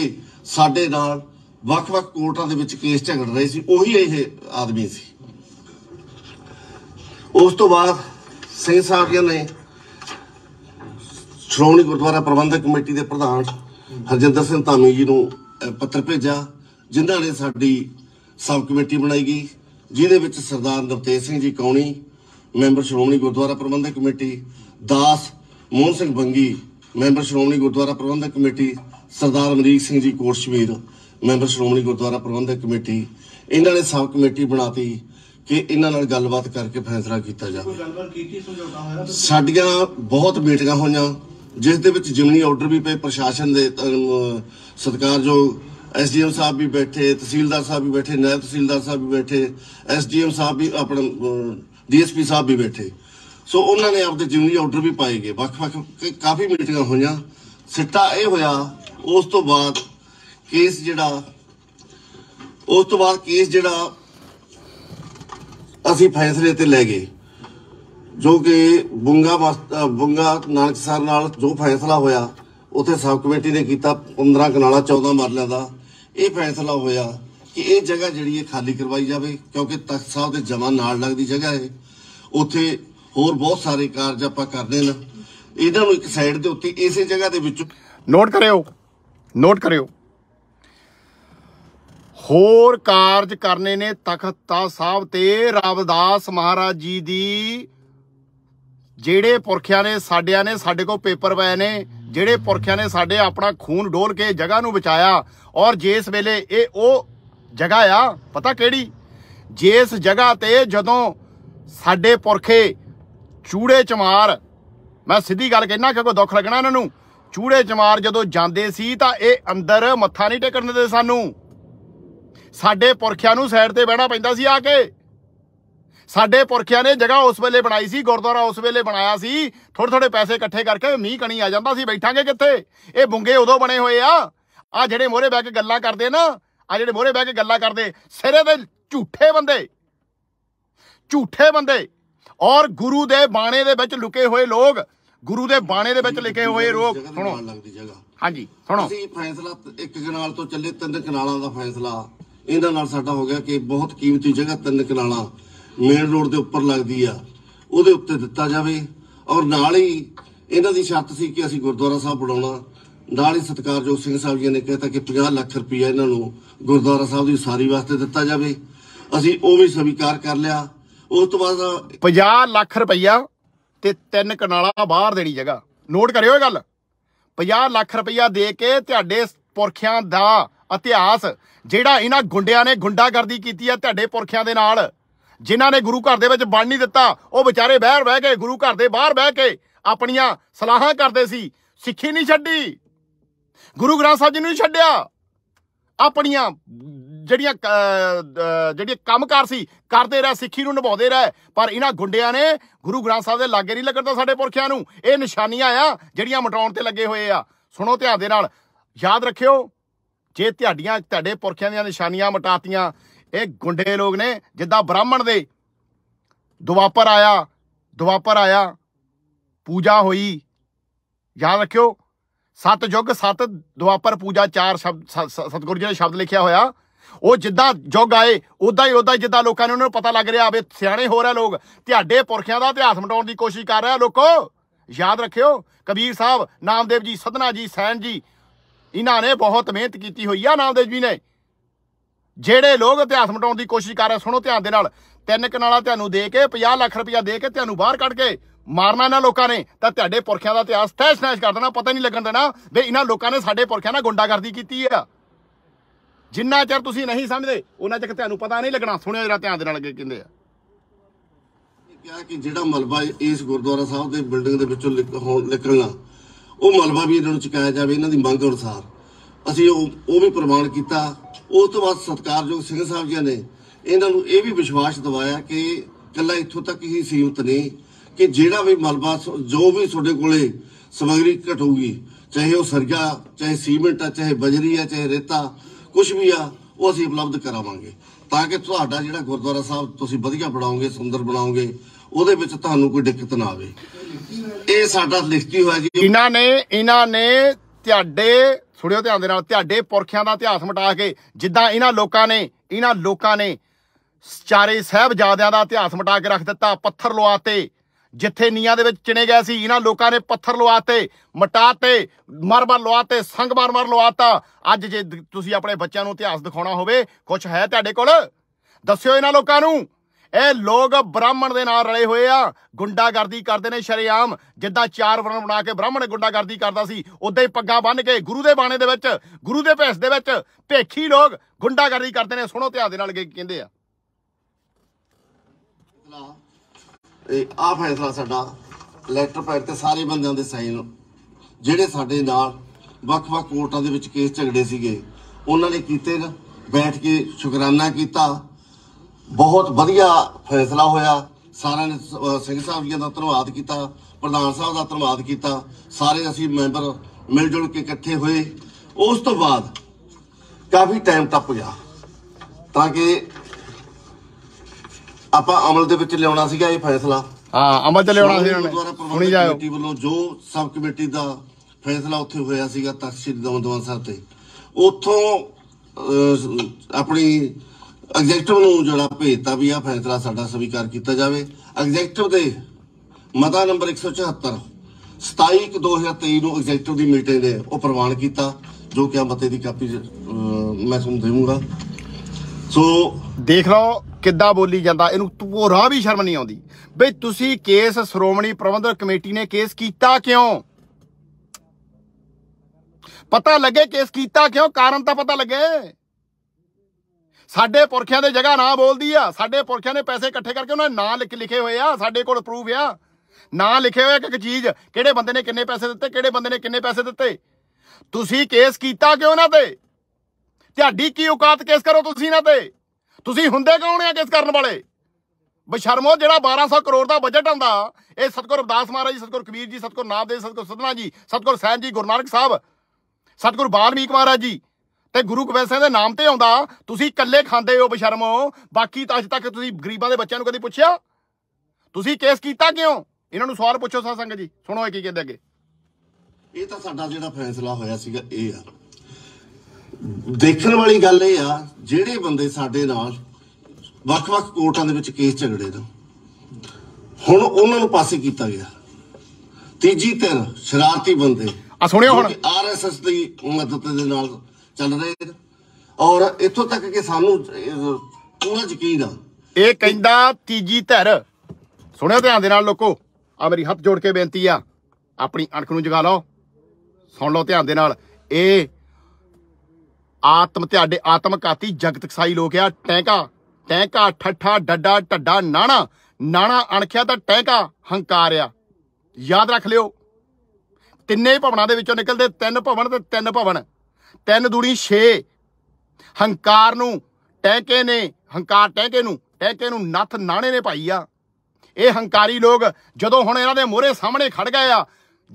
ਸਾਡੇ ਨਾਲ ਵੱਖ-ਵੱਖ ਕੋਰਟਾਂ ਦੇ ਵਿੱਚ ਕੇਸ ਝਗੜ ਰਹੇ ਸੀ ਉਹੀ ਇਹ ਆਦਮੀ ਸੀ ਉਸ ਤੋਂ ਬਾਅਦ ਸਿੰਘ ਸਾਹਿਬ ਜੀ ਨੇ ਸ਼੍ਰੋਮਣੀ ਗੁਰਦੁਆਰਾ ਪ੍ਰਬੰਧਕ ਕਮੇਟੀ ਦੇ ਪ੍ਰਧਾਨ ਹਰਜਿੰਦਰ ਸਿੰਘ ਧਾਮੀ ਜੀ ਨੂੰ ਪੱਤਰ ਭੇਜਿਆ ਜਿਨ੍ਹਾਂ ਨੇ ਸਾਡੀ ਸਬ ਕਮੇਟੀ ਬਣਾਈ ਗਈ ਜਿਹਦੇ ਵਿੱਚ ਸਰਦਾਰ ਨਵਤੇਜ ਸਿੰਘ ਜੀ ਕੌਣੀ ਮੈਂਬਰ ਸ਼੍ਰੋਮਣੀ ਗੁਰਦੁਆਰਾ ਪ੍ਰਬੰਧਕ ਕਮੇਟੀ ਦਾਸ Mohan Singh Bangi member Shiromani Gurdwara Prabandhak committee Sardar Amrik Singh ji Kotshamir member Shiromani Gurdwara Prabandhak committee ਇਹਨਾਂ ਨੇ ਸਬ ਕਮੇਟੀ ਬਣਾਤੀ ਕਿ ਇਹਨਾਂ ਨਾਲ ਗੱਲਬਾਤ ਕਰਕੇ ਫੈਸਲਾ ਕੀਤਾ ਜਾਵੇ ਸਾਡੀਆਂ ਬਹੁਤ ਮੀਟਿੰਗਾਂ ਹੋਈਆਂ ਜਿਸ ਦੇ ਵਿੱਚ ਜਿਮਨੀ ਆਰਡਰ ਵੀ ਪਏ ਪ੍ਰਸ਼ਾਸਨ ਦੇ ਸਰਕਾਰ ਜੋ ਐਸਡੀਐਮ ਸਾਹਿਬ ਵੀ ਬੈਠੇ ਤਹਿਸੀਲਦਾਰ ਸਾਹਿਬ ਵੀ ਬੈਠੇ ਨਾਇਬ ਤਹਿਸੀਲਦਾਰ ਸਾਹਿਬ ਵੀ ਬੈਠੇ ਐਸਡੀਐਮ ਸਾਹਿਬ ਵੀ ਆਪਣਾ ਡੀਐਸਪੀ ਸਾਹਿਬ ਵੀ ਬੈਠੇ ਸੋ ਉਹਨਾਂ ਨੇ ਆਪਦੇ ਜਿਮਨੀ ਆਰਡਰ ਵੀ ਪਾਏਗੇ ਵੱਖ-ਵੱਖ ਕਾਫੀ ਮੀਟਿੰਗਾਂ ਹੋਈਆਂ ਸਿੱਟਾ ਇਹ ਹੋਇਆ ਉਸ ਤੋਂ ਬਾਅਦ ਕੇਸ ਜਿਹੜਾ ਉਸ ਤੋਂ ਬਾਅਦ ਕੇਸ ਜਿਹੜਾ ਅਸੀਂ ਫੈਸਲੇ ਤੇ ਲੈ ਗਏ ਜੋ ਕਿ ਬੁੰਗਾ ਬੁੰਗਾ ਨਾਨਕ ਸਰ ਨਾਲ ਜੋ ਫੈਸਲਾ ਹੋਇਆ ਉਥੇ ਸਬ ਕਮੇਟੀ ਨੇ ਕੀਤਾ 15 ਕਨਾਲਾ 14 ਮਰਲਿਆਂ ਦਾ ਇਹ ਫੈਸਲਾ ਹੋਇਆ ਕਿ ਇਹ ਜਗ੍ਹਾ ਜਿਹੜੀ ਹੈ ਖਾਲੀ ਕਰਵਾਈ ਜਾਵੇ ਕਿਉਂਕਿ ਤਖਤ ਸਾਹਿਬ ਦੇ ਜਮਾਂ ਨਾਲ ਲੱਗਦੀ ਜਗ੍ਹਾ ਹੈ ਉਥੇ ਹੋਰ ਬਹੁਤ ਸਾਰੇ ਕਾਰਜ ਆਪਾਂ ਕਰਦੇ ਨੇ ਇਹਨਾਂ ਨੂੰ ਇੱਕ ਸਾਈਡ ਦੇ ਉੱਤੇ ਇਸੇ ਜਗ੍ਹਾ ਦੇ ਵਿੱਚ ਨੋਟ ਕਰਿਓ ਨੋਟ ਕਰਿਓ ਹੋਰ ਕਾਰਜ ਕਰਨੇ ਨੇ ਤਖਤ ਸਾਹਿਬ ਤੇ ਰਵਦਾਸ ਮਹਾਰਾਜ ਜੀ ਦੀ ਜਿਹੜੇ ਪੁਰਖਿਆਂ ਨੇ ਸਾਡਿਆਂ ਨੇ ਸਾਡੇ ਕੋਲ ਪੇਪਰ ਪਏ ਨੇ ਜਿਹੜੇ ਪੁਰਖਿਆਂ ਨੇ ਸਾਡੇ ਆਪਣਾ ਖੂਨ ਡੋਲ ਕੇ ਜਗ੍ਹਾ ਨੂੰ ਬਚਾਇਆ ਔਰ ਜਿਸ ਵੇਲੇ ਇਹ ਉਹ ਜਗ੍ਹਾ ਆ ਪਤਾ ਕਿਹੜੀ ਜਿਸ ਜਗ੍ਹਾ ਤੇ ਜਦੋਂ ਸਾਡੇ ਪੁਰਖੇ ਚੂੜੇ ਚਮਾਰ ਮੈਂ ਸਿੱਧੀ ਗੱਲ ਕਹਿਣਾ ਕਿਉਂਕਿ ਦੁੱਖ ਲੱਗਣਾ ਇਹਨਾਂ ਨੂੰ ਚੂੜੇ ਚਮਾਰ ਜਦੋਂ ਜਾਂਦੇ ਸੀ ਤਾਂ ਇਹ ਅੰਦਰ ਮੱਥਾ ਨਹੀਂ ਟੇਕਣ ਦਿੰਦੇ ਸਾਨੂੰ ਸਾਡੇ ਪੁਰਖਿਆਂ ਨੂੰ ਸਾਈਡ ਤੇ ਬਹਿਣਾ ਪੈਂਦਾ ਸੀ ਆ ਕੇ ਸਾਡੇ ਪੁਰਖਿਆਂ ਨੇ ਜਗ੍ਹਾ ਉਸ ਵੇਲੇ ਬਣਾਈ ਸੀ ਗੁਰਦੁਆਰਾ ਉਸ ਵੇਲੇ ਬਣਾਇਆ ਸੀ ਥੋੜੇ ਥੋੜੇ ਪੈਸੇ ਇਕੱਠੇ ਕਰਕੇ ਮੀਂਹ ਕਣੀ ਆ ਜਾਂਦਾ ਸੀ ਬੈਠਾਂਗੇ ਕਿੱਥੇ ਇਹ ਬੁੰਗੇ ਉਦੋਂ ਬਣੇ ਹੋਏ ਆ ਆ ਜਿਹੜੇ ਮੋਰੇ ਬਹਿ ਕੇ ਗੱਲਾਂ ਕਰਦੇ ਨਾ ਆ ਜਿਹੜੇ ਮੋਰੇ ਬਹਿ ਕੇ ਗੱਲਾਂ ਕਰਦੇ ਸਿਰੇ ਦੇ ਝੂਠੇ ਬੰਦੇ ਝੂਠੇ ਬੰਦੇ ਔਰ ਗੁਰੂ ਦੇ ਬਾਣੇ ਦੇ ਵਿੱਚ ਲੁਕੇ ਹੋਏ ਲੋਕ ਗੁਰੂ ਦੇ ਬਾਣੇ ਦੇ ਵਿੱਚ ਲਿਖੇ ਹੋਏ ਰੋਗ ਸੁਣੋ ਹਾਂਜੀ ਸੁਣੋ ਅਸੀਂ ਫੈਸਲਾ ਇੱਕ ਕਨਾਲ ਤੋਂ ਚੱਲੇ ਤਿੰਨ ਕਨਾਲਾਂ ਦਾ ਫੈਸਲਾ ਇਹਨਾਂ ਨਾਲ ਸਾਡਾ ਹੋ ਗਿਆ ਕਿ ਬਹੁਤ ਕੀਮਤੀ ਜਗ੍ਹਾ ਤਿੰਨ ਕਨਾਲਾਂ ਮੇਨ ਰੋਡ ਦੇ ਉੱਪਰ ਲੱਗਦੀ ਆ ਉਹਦੇ ਉੱਤੇ ਦਿੱਤਾ ਜਾਵੇ ਔਰ ਨਾਲ ਹੀ ਇਹਨਾਂ ਦੀ ਸ਼ਰਤ ਸੀ ਕਿ ਅਸੀਂ ਗੁਰਦੁਆਰਾ ਸਾਹਿਬ ਬਣਾਉਣਾ ਨਾਲ ਹੀ ਸਤਕਾਰਯੋਗ ਸਿੰਘ ਸਾਹਿਬ ਜੀ ਨੇ ਕਿਹਾ ਕਿ 50 ਲੱਖ ਰੁਪਇਆ ਇਹਨਾਂ ਨੂੰ ਗੁਰਦੁਆਰਾ ਸਾਹਿਬ ਦੀ ਸਾਰੀ ਵਾਸਤੇ ਦਿੱਤਾ ਜਾਵੇ ਅਸੀਂ ਉਹ ਵੀ ਸਵੀਕਾਰ ਕਰ ਲਿਆ ਉਸ ਤੋਂ ਬਾਅਦ 50 ਲੱਖ ਰੁਪਇਆ ਤੇ ਤਿੰਨ ਕਨਾਲਾ ਬਾਹਰ ਦੇਣੀ ਜਗਾ ਨੋਟ ਕਰਿਓ ਇਹ ਗੱਲ 50 ਲੱਖ ਰੁਪਇਆ ਦੇ ਕੇ ਤੁਹਾਡੇ ਪੁਰਖਿਆਂ ਦਾ ਇਤਿਹਾਸ ਜਿਹੜਾ ਇਹਨਾਂ ਗੁੰਡਿਆਂ ਨੇ ਗੁੰਡਾਗਰਦੀ ਕੀਤੀ ਆ ਤੁਹਾਡੇ ਪੁਰਖਿਆਂ ਦੇ ਨਾਲ ਜਿਨ੍ਹਾਂ ਨੇ ਗੁਰੂ ਘਰ ਦੇ ਵਿੱਚ ਬਣ ਨਹੀਂ ਦਿੱਤਾ ਉਹ ਵਿਚਾਰੇ ਬਾਹਰ ਬਹਿ ਕੇ ਗੁਰੂ ਘਰ ਦੇ ਬਾਹਰ ਬਹਿ ਕੇ ਆਪਣੀਆਂ ਸਲਾਹਾਂ ਕਰਦੇ ਸੀ ਸਿੱਖੀ ਨਹੀਂ ਛੱਡੀ ਗੁਰੂ ਗ੍ਰੰਥ ਸਾਹਿਬ ਜੀ ਨੂੰ ਛੱਡਿਆ ਆਪਣੀਆਂ ਜਿਹੜੀਆਂ ਜਿਹੜੀਆਂ ਕੰਮਕਾਰ ਸੀ ਕਰਦੇ ਰਹੇ ਸਿੱਖੀ ਨੂੰ ਨਿਭਾਉਂਦੇ ਰਹੇ ਪਰ ਇਹਨਾਂ ਗੁੰਡਿਆਂ ਨੇ ਗੁਰੂ ਗ੍ਰੰਥ ਸਾਹਿਬ ਦੇ ਲਾਗੇ ਨਹੀਂ ਲੱਗਦਾ ਸਾਡੇ ਪੁਰਖਿਆਂ ਨੂੰ ਇਹ ਨਿਸ਼ਾਨੀਆਂ ਆ ਜਿਹੜੀਆਂ ਮਟਾਉਣ ਤੇ ਲੱਗੇ ਹੋਏ ਆ ਸੁਣੋ ਧਿਆਨ ਦੇ ਨਾਲ ਯਾਦ ਰੱਖਿਓ ਜੇ ਤੁਹਾਡੀਆਂ ਤੁਹਾਡੇ ਪੁਰਖਿਆਂ ਦੀਆਂ ਨਿਸ਼ਾਨੀਆਂ ਮਟਾਤੀਆਂ ਇਹ ਗੁੰਡੇ ਲੋਕ ਨੇ ਜਿੱਦਾਂ ਬ੍ਰਾਹਮਣ ਦੇ ਦੁਆਪਰ ਆਇਆ ਦੁਆਪਰ ਆਇਆ ਪੂਜਾ ਹੋਈ ਯਾਦ ਰੱਖਿਓ ਸਤ ਯੁੱਗ ਸਤ ਦੁਆਪਰ ਪੂਜਾ ਚਾਰ ਸ਼ਬਦ ਸਤਗੁਰੂ ਜੀ ਨੇ ਸ਼ਬਦ ਲਿਖਿਆ ਹੋਇਆ ਉਹ ਜਿੱਦਾਂ ਜੁਗ ਆਏ ਉਦਾਂ ਹੀ ਉਦਾਂ ਜਿੱਦਾਂ ਲੋਕਾਂ ਨੇ ਉਹਨਾਂ ਨੂੰ ਪਤਾ ਲੱਗ ਰਿਹਾ ਆਵੇ ਸਿਆਣੇ ਹੋ ਰਹੇ ਲੋਕ ਤੁਹਾਡੇ ਪੁਰਖਿਆਂ ਦਾ ਇਤਿਹਾਸ ਮਟਾਉਣ ਦੀ ਕੋਸ਼ਿਸ਼ ਕਰ ਰਿਹਾ ਲੋਕੋ ਯਾਦ ਰੱਖਿਓ ਕਬੀਰ ਸਾਹਿਬ ਨਾਮਦੇਵ ਜੀ ਸਦਨਾ ਜੀ ਸੈਨ ਜੀ ਇਹਨਾਂ ਨੇ ਬਹੁਤ ਮਿਹਨਤ ਕੀਤੀ ਹੋਈ ਆ ਨਾਮਦੇਵ ਜੀ ਨੇ ਜਿਹੜੇ ਲੋਕ ਇਤਿਹਾਸ ਮਟਾਉਣ ਦੀ ਕੋਸ਼ਿਸ਼ ਕਰ ਰਹੇ ਸੁਣੋ ਧਿਆਨ ਦੇ ਨਾਲ ਤਿੰਨ ਕਨਾਲਾ ਤੁਹਾਨੂੰ ਦੇ ਕੇ 50 ਲੱਖ ਰੁਪਇਆ ਦੇ ਕੇ ਤੁਹਾਨੂੰ ਬਾਹਰ ਕੱਢ ਕੇ ਮਾਰਨਾ ਇਹਨਾਂ ਲੋਕਾਂ ਨੇ ਤਾਂ ਤੁਹਾਡੇ ਪੁਰਖਿਆਂ ਦਾ ਇਤਿਹਾਸ ਤਹਿਸ ਨਹਿਸ ਕਰ ਦੇਣਾ ਪਤਾ ਨਹੀਂ ਲੱਗਣ ਦੇਣਾ ਵੀ ਇਹਨਾਂ ਲੋਕਾਂ ਨੇ ਸਾਡੇ ਪੁਰਖਿਆਂ ਨਾਲ ਗੁੰਡਾਗਰਦੀ ਕੀਤੀ ਆ ਜਿੰਨਾ ਚਿਰ ਤੁਸੀਂ ਨਹੀਂ ਸਮਝਦੇ ਉਹਨਾਂ ਚਿਰ ਤੁਹਾਨੂੰ ਪਤਾ ਨਹੀਂ ਲੱਗਣਾ ਸੁਣਿਓ ਜਰਾ ਧਿਆਨ ਦੇ ਨਾਲ ਕੀ ਕਹਿੰਦੇ ਆ ਕਿਹਾ ਕਿ ਜਿਹੜਾ ਮਲਬਾ ਇਸ ਗੁਰਦੁਆਰਾ ਸਾਹਿਬ ਦੇ ਬਿਲਡਿੰਗ ਦੇ ਵਿੱਚੋਂ ਨਿਕਲਣਾ ਉਹ ਮਲਬਾ ਵੀ ਇਹਨਾਂ ਨੂੰ ਚੁਕਾਇਆ ਜਾਵੇ ਇਹਨਾਂ ਦੀ ਮੰਗ ਅਨੁਸਾਰ ਅਸੀਂ ਉਹ ਵੀ ਪ੍ਰਮਾਣ ਕੀਤਾ ਉਸ ਤੋਂ ਬਾਅਦ ਸਤਕਾਰਯੋਗ ਸਿੰਘ ਸਾਹਿਬ ਜੀ ਨੇ ਇਹਨਾਂ ਨੂੰ ਇਹ ਵੀ ਵਿਸ਼ਵਾਸ ਦਿਵਾਇਆ ਕਿ ਕੱਲਾ ਇੱਥੋਂ ਤੱਕ ਹੀ ਸੀਮਤ ਨਹੀਂ ਕਿ ਜਿਹੜਾ ਵੀ ਮਲਬਾ ਜੋ ਵੀ ਤੁਹਾਡੇ ਕੋਲੇ ਸਮਗਰੀ ਘਟੂਗੀ ਚਾਹੇ ਉਹ ਸਰਗਾ ਚਾਹੇ ਸੀਮੈਂਟ ਆ ਚਾਹੇ ਬਜਰੀ ਆ ਚਾਹੇ ਰੇਤਾ ਕੁਝ ਵੀ ਆ ਉਹ ਅਸੀਂ ਉਪਲਬਧ ਕਰਾਵਾਂਗੇ ਤਾਂ ਕਿ ਤੁਹਾਡਾ ਜਿਹੜਾ ਗੁਰਦੁਆਰਾ ਸਾਹਿਬ ਤੁਸੀਂ ਵਧੀਆ ਬਣਾਓਗੇ ਸੁੰਦਰ ਬਣਾਓਗੇ ਉਹਦੇ ਵਿੱਚ ਤੁਹਾਨੂੰ ਕੋਈ ਦਿੱਕਤ ਨਾ ਆਵੇ ਇਹ ਸਾਡਾ ਲਿਖਤੀ ਹੋਇਆ ਜੀ ਇਹਨਾਂ ਨੇ ਇਹਨਾਂ ਨੇ ਤੁਹਾਡੇ ਸੁਣਿਓ ਧਿਆਨ ਦੇ ਨਾਲ ਤੁਹਾਡੇ ਪੁਰਖਿਆਂ ਦਾ ਇਤਿਹਾਸ ਮਿਟਾ ਕੇ ਜਿੱਦਾਂ ਇਹਨਾਂ ਲੋਕਾਂ ਨੇ ਇਹਨਾਂ ਲੋਕਾਂ ਨੇ ਚਾਰੇ ਜਾਦਿਆਂ ਦਾ ਇਤਿਹਾਸ ਮਿਟਾ ਕੇ ਰੱਖ ਦਿੱਤਾ ਪੱਥਰ ਲਵਾਤੇ ਜਿੱਥੇ ਨੀਆਂ ਦੇ ਵਿੱਚ ਚਿਣੇ ਗਏ ਸੀ ਇਹਨਾਂ ਲੋਕਾਂ ਨੇ ਪੱਥਰ ਲਵਾਤੇ ਮਟਾਤੇ ਮਰਮਰ ਲਵਾਤੇ ਸੰਗ ਮਰਮਰ ਲਵਾਤਾ ਅੱਜ ਜੇ ਤੁਸੀਂ ਆਪਣੇ ਬੱਚਿਆਂ ਨੂੰ ਇਤਿਹਾਸ ਦਿਖਾਉਣਾ ਹੋਵੇ ਕੁਝ ਹੈ ਤੁਹਾਡੇ ਕੋਲ ਦੱਸਿਓ ਇਹਨਾਂ ਲੋਕਾਂ ਨੂੰ ਇਹ ਲੋਕ ਬ੍ਰਾਹਮਣ ਦੇ ਨਾਲ ਰਲੇ ਹੋਏ ਆ ਗੁੰਡਾਗਰਦੀ ਕਰਦੇ ਨੇ ਸ਼ਰੇਆਮ ਜਿੱਦਾਂ ਚਾਰ ਵਰਨ ਬਣਾ ਕੇ ਬ੍ਰਾਹਮਣ ਗੁੰਡਾਗਰਦੀ ਕਰਦਾ ਸੀ ਉਦਾਂ ਹੀ ਪੱਗਾਂ ਬੰਨ ਕੇ ਗੁਰੂ ਦੇ ਬਾਣੇ ਦੇ ਵਿੱਚ ਗੁਰੂ ਦੇ ਭੇਸ ਦੇ ਵਿੱਚ ਭੇਖੀ ਲੋਕ ਗੁੰਡਾਗਰਦੀ ਕਰਦੇ ਨੇ ਸੁਣੋ ਧਿਆਨ ਦੇ ਨਾਲ ਕੀ ਕਹਿੰਦੇ ਆ ਇਹ ਆ ਫੈਸਲਾ ਸਾਡਾ ਲੈਟਰ ਪੈਰ ਤੇ ਸਾਰੇ ਬੰਦਿਆਂ ਦੇ ਸਾਈਨ ਜਿਹੜੇ ਸਾਡੇ ਨਾਲ ਵੱਖ-ਵੱਖ ਕੋਰਟਾਂ ਦੇ ਵਿੱਚ ਕੇਸ ਝਗੜੇ ਸੀਗੇ ਉਹਨਾਂ ਨੇ ਕੀਤੇ ਬੈਠ ਕੇ ਸ਼ੁਕਰਾਨਾ ਕੀਤਾ ਬਹੁਤ ਵਧੀਆ ਫੈਸਲਾ ਹੋਇਆ ਸਾਰਿਆਂ ਨੇ ਸਿੰਘ ਸਾਹਿਬ ਜੀ ਦਾ ਧੰਨਵਾਦ ਕੀਤਾ ਪ੍ਰਧਾਨ ਸਾਹਿਬ ਦਾ ਧੰਨਵਾਦ ਕੀਤਾ ਸਾਰੇ ਅਸੀਂ ਮੈਂਬਰ ਮਿਲ ਜੁਲ ਕੇ ਇਕੱਠੇ ਹੋਏ ਉਸ ਤੋਂ ਬਾਅਦ ਕਾਫੀ ਟਾਈਮ ਟੱਪ ਗਿਆ ਤਾਂ ਕਿ ਆਪਾਂ ਅਮਲ ਦੇ ਵਿੱਚ ਲਿਆਉਣਾ ਸੀਗਾ ਇਹ ਫੈਸਲਾ ਹਾਂ ਅਮਲ ਤੇ ਲਿਆਉਣਾ ਸੀ ਉਹਨਾਂ ਨੇ ਕਮੇਟੀ ਵੱਲੋਂ ਜੋ ਸਬ ਕਮੇਟੀ ਦਾ ਫੈਸਲਾ ਉੱਥੇ ਹੋਇਆ ਸੀਗਾ ਤਖਸ਼ੀਰ ਦਮਦਮਾ ਸਾਹਿਬ ਤੇ ਉੱਥੋਂ ਆਪਣੀ ਐਗਜ਼ੈਕਟਿਵ ਨੂੰ ਜਿਹੜਾ ਭੇਜਤਾ ਵੀ ਆ ਫੈਸਲਾ ਸਾਡਾ ਸਵੀਕਾਰ ਕੀਤਾ ਜਾਵੇ ਐਗਜ਼ੈਕਟਿਵ ਦੇ ਮਤਾ ਨੰਬਰ 174 27 2023 ਨੂੰ ਐਗਜ਼ੈਕਟਿਵ ਦੀ ਮੀਟਿੰਗ ਦੇ ਉਹ ਪ੍ਰਵਾਨ ਕੀਤਾ ਜੋ ਕਿ ਆ ਮਤੇ ਦੀ ਕਾਪੀ ਮੈਂ ਤੁਹਾਨੂੰ ਦੇਵਾਂਗਾ ਸੋ ਦੇਖ ਲਓ ਕਿੱਦਾਂ ਬੋਲੀ ਜਾਂਦਾ ਇਹਨੂੰ ਤੂੰ ਰਾਹ ਵੀ ਸ਼ਰਮ ਨਹੀਂ ਆਉਂਦੀ ਬਈ ਤੁਸੀਂ ਕੇਸ ਸ਼੍ਰੋਮਣੀ ਪ੍ਰਬੰਧਕ ਕਮੇਟੀ ਨੇ ਕੇਸ ਕੀਤਾ ਕਿਉਂ ਪਤਾ ਲੱਗੇ ਕੇਸ ਕੀਤਾ ਕਿਉਂ ਕਾਰਨ ਤਾਂ ਪਤਾ ਲੱਗੇ ਸਾਡੇ ਪੁਰਖਿਆਂ ਦੇ ਜਗ੍ਹਾ ਨਾ ਬੋਲਦੀ ਆ ਸਾਡੇ ਪੁਰਖਿਆਂ ਨੇ ਪੈਸੇ ਇਕੱਠੇ ਕਰਕੇ ਉਹਨਾਂ ਨੇ ਨਾਂ ਲਿਖ ਲਿਖੇ ਹੋਏ ਆ ਸਾਡੇ ਕੋਲ ਪ੍ਰੂਫ ਆ ਨਾਂ ਲਿਖੇ ਹੋਏ ਇੱਕ ਚੀਜ਼ ਕਿਹੜੇ ਬੰਦੇ ਨੇ ਕਿੰਨੇ ਪੈਸੇ ਦਿੱਤੇ ਕਿਹੜੇ ਬੰਦੇ ਨੇ ਕਿੰਨੇ ਪੈਸੇ ਦਿੱਤੇ ਤੁਸੀਂ ਕੇਸ ਕੀਤਾ ਕਿਉਂ ਨਾ ਤੇ ਤੁਹਾਡੀ ਕੀ ਔਕਾਤ ਕੇਸ ਕਰੋ ਤੁਸੀਂ ਨਾ ਤੇ ਤੁਸੀਂ ਹੁੰਦੇ ਕੌਣ ਆ ਕੇਸ ਕਰਨ ਵਾਲੇ ਬਸ਼ਰਮੋ ਜਿਹੜਾ 1200 ਕਰੋੜ ਦਾ ਬਜਟ ਹੁੰਦਾ ਇਹ ਸਤਗੁਰ ਅਬਦਾਸ ਮਹਾਰਾਜ ਜੀ ਸਤਗੁਰ ਕਬੀਰ ਜੀ ਸਤਗੁਰ ਨਾਮਦੇਵ ਸਤਗੁਰ ਸਦਨਾ ਜੀ ਸਤਗੁਰ ਸੈਨ ਜੀ ਗੁਰਨਾਨਕ ਸਾਹਿਬ ਸਤਗੁਰ ਬਾਲਮੀਕ ਮਹਾਰਾਜ ਜੀ ਤੇ ਗੁਰੂ ਗੋਬਿੰਦ ਸਿੰਘ ਦੇ ਨਾਮ ਤੇ ਆਉਂਦਾ ਤੁਸੀਂ ਇਕੱਲੇ ਖਾਂਦੇ ਹੋ ਬਸ਼ਰਮੋ ਬਾਕੀ ਤਾਂ ਅੱਜ ਤੱਕ ਤੁਸੀਂ ਗਰੀਬਾਂ ਦੇ ਬੱਚਿਆਂ ਨੂੰ ਕਦੀ ਪੁੱਛਿਆ ਤੁਸੀਂ ਕੇਸ ਕੀਤਾ ਕਿਉਂ ਇਹਨਾਂ ਨੂੰ ਸਵਾਲ ਪੁੱਛੋ ਸਾਹ ਸੰਗ ਜੀ ਸੁਣੋ ਇਹ ਕੀ ਕਹਿੰਦੇ ਅੱਗੇ ਇਹ ਤਾਂ ਸਾਡਾ ਜਿਹੜਾ ਫੈਸਲਾ ਹੋਇਆ ਸੀਗਾ ਇਹ ਆ ਦੇਖਣ ਵਾਲੀ ਗੱਲ ਇਹ ਆ ਜਿਹੜੇ ਬੰਦੇ ਸਾਡੇ ਨਾਲ ਵੱਖ-ਵੱਖ ਕੋਰਟਾਂ ਦੇ ਵਿੱਚ ਕੇਸ ਝਗੜੇ ਦਾ ਹੁਣ ਉਹਨਾਂ ਨੂੰ ਪਾਸੇ ਕੀਤਾ ਗਿਆ ਤੀਜੀ ਧਿਰ ਸ਼ਰਾਰਤੀ ਬੰਦੇ ਆ ਸੁਣਿਓ ਹੁਣ ਆਰਐਸਐਸ ਦੀ ਮਦਦ ਦੇ ਨਾਲ ਚੱਲ ਰਹੇ ਔਰ ਇੱਥੋਂ ਤੱਕ ਕਿ ਸਾਨੂੰ ਪੂਰਾ ਯਕੀਨ ਆ ਇਹ ਕਹਿੰਦਾ ਤੀਜੀ ਧਰ ਸੁਣਿਓ ਧਿਆਨ ਦੇ ਨਾਲ ਲੋਕੋ ਆ ਮੇਰੀ ਹੱਥ ਜੋੜ ਕੇ ਬੇਨਤੀ ਆ ਆਪਣੀ ਅਣਖ ਨੂੰ ਜਗਾ ਲਓ ਸੁਣ ਲਓ ਧਿਆਨ ਦੇ ਨਾਲ ਇਹ ਆਤਮ ਤੁਹਾਡੇ ਆਤਮਕਾਤੀ ਜਗਤਕਸਾਈ ਲੋਕ ਆ ਟੈਂਕਾ ਟੈਂਕਾ ਠੱਠਾ ਡੱਡਾ ਢੱਡਾ ਨਾਣਾ ਨਾਣਾ ਅਣਖਿਆ ਤਾਂ ਟੈਂਕਾ ਹੰਕਾਰ ਆ ਯਾਦ ਰੱਖ ਲਿਓ ਤਿੰਨੇ ਭਵਨਾਂ ਦੇ ਵਿੱਚੋਂ ਨਿਕਲਦੇ ਤਿੰਨ ਭਵਨ ਤੇ ਤਿੰਨ ਭਵਨ ਤਿੰਨ ਦੂਣੀ 6 ਹੰਕਾਰ ਨੂੰ ਟੈਕੇ ਨੇ ਹੰਕਾਰ ਟੈਕੇ ਨੂੰ ਟੈਕੇ ਨੂੰ ਨੱਥ ਨਾਣੇ ਨੇ ਪਾਈ ਆ ਇਹ ਹੰਕਾਰੀ ਲੋਕ ਜਦੋਂ ਹੁਣ ਇਹਨਾਂ ਦੇ ਮੋਹਰੇ ਸਾਹਮਣੇ ਖੜ ਗਏ ਆ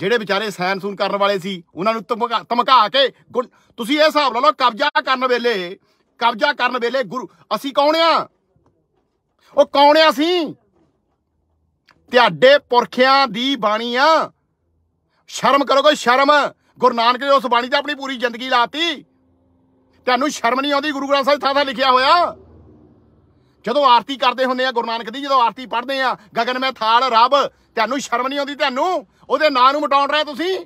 ਜਿਹੜੇ ਵਿਚਾਰੇ ਸੈਨ ਸੂਨ ਕਰਨ ਵਾਲੇ ਸੀ ਉਹਨਾਂ ਨੂੰ ਧਮਕਾ ਕੇ ਤੁਸੀਂ ਇਹ ਹਿਸਾਬ ਲਾ ਲਓ ਕਬਜ਼ਾ ਕਰਨ ਵੇਲੇ ਕਬਜ਼ਾ ਕਰਨ ਵੇਲੇ ਗੁਰੂ ਅਸੀਂ ਕੌਣ ਆ ਉਹ ਕੌਣ ਆ ਸੀ ਤੁਹਾਡੇ ਪੁਰਖਿਆਂ ਦੀ ਬਾਣੀ ਆ ਸ਼ਰਮ ਕਰੋ ਕੋਈ ਸ਼ਰਮ ਗੁਰੂ ਨਾਨਕ ਦੇ ਉਸ ਬਾਣੀ ਤੇ ਆਪਣੀ ਪੂਰੀ ਜ਼ਿੰਦਗੀ ਲਾਤੀ ਤੈਨੂੰ ਸ਼ਰਮ ਨਹੀਂ ਆਉਂਦੀ ਗੁਰੂ ਗ੍ਰੰਥ ਸਾਹਿਬ ਥਾਂ ਲਿਖਿਆ ਹੋਇਆ ਜਦੋਂ ਆਰਤੀ ਕਰਦੇ ਹੁੰਦੇ ਆ ਗੁਰੂ ਨਾਨਕ ਦੀ ਜਦੋਂ ਆਰਤੀ ਪੜ੍ਹਦੇ ਆ ਗਗਨ ਮੈਂ ਥਾਲ ਰੱਬ ਤੈਨੂੰ ਸ਼ਰਮ ਨਹੀਂ ਆਉਂਦੀ ਤੈਨੂੰ ਉਹਦੇ ਨਾਂ ਨੂੰ ਮਟਾਉਣ ਰਹੇ ਤੁਸੀਂ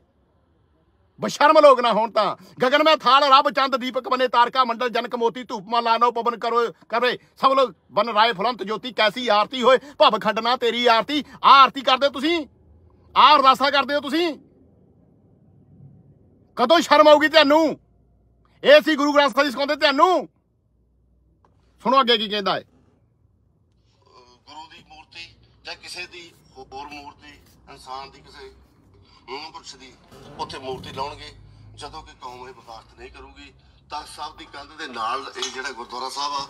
ਬਸ਼ਰਮ ਲੋਕ ਨਾ ਹੋਣ ਤਾਂ ਗਗਨ ਮੈਂ ਥਾਲ ਰੱਬ ਚੰਦ ਦੀਪਕ ਬਨੇ ਤਾਰਕਾ ਮੰਡਲ ਜਨਕ ਮੋਤੀ ਧੂਪਮਾ ਲਾਨੋ ਪਵਨ ਕਰੋ ਕਰੇ ਸਭ ਲੋਕ ਬਨ ਰਾਏ ਫੁਲੰਤ ਜੋਤੀ ਕੈਸੀ ਆਰਤੀ ਹੋਏ ਭਵ ਖੰਡਨਾ ਤੇਰੀ ਆਰਤੀ ਆਰਤੀ ਕਰਦੇ ਤੁਸੀਂ ਆ ਅਰਦਾਸਾ ਕਰਦੇ ਹੋ ਤੁਸੀਂ ਕਦੋਂ ਸ਼ਰਮ ਆਊਗੀ ਤੁਹਾਨੂੰ ਇਹ ਸੀ ਗੁਰੂ ਗ੍ਰੰਥ ਸਾਹਿਬ ਜੀ ਸਿਖਾਉਂਦੇ ਤੁਹਾਨੂੰ ਸੁਣੋ ਅੱਗੇ ਕੀ ਕਹਿੰਦਾ ਹੈ ਗੁਰੂ ਦੀ ਮੂਰਤੀ ਜਾਂ ਕਿਸੇ ਦੀ ਹੋਰ ਮੂਰਤੀ ਇਨਸਾਨ ਦੀ ਕਿਸੇ ਪੁਰਸ਼ ਦੀ ਉੱਥੇ ਮੂਰਤੀ ਲਾਉਣਗੇ ਜਦੋਂ ਕਿ ਕੌਮ ਇਹ ਬਰਦਾਸ਼ਤ ਨਹੀਂ ਕਰੂਗੀ ਤਾਂ ਸਾਹਿਬ ਦੀ ਕੰਧ ਦੇ ਨਾਲ ਇਹ ਜਿਹੜਾ ਗੁਰਦੁਆਰਾ ਸਾਹਿਬ ਆ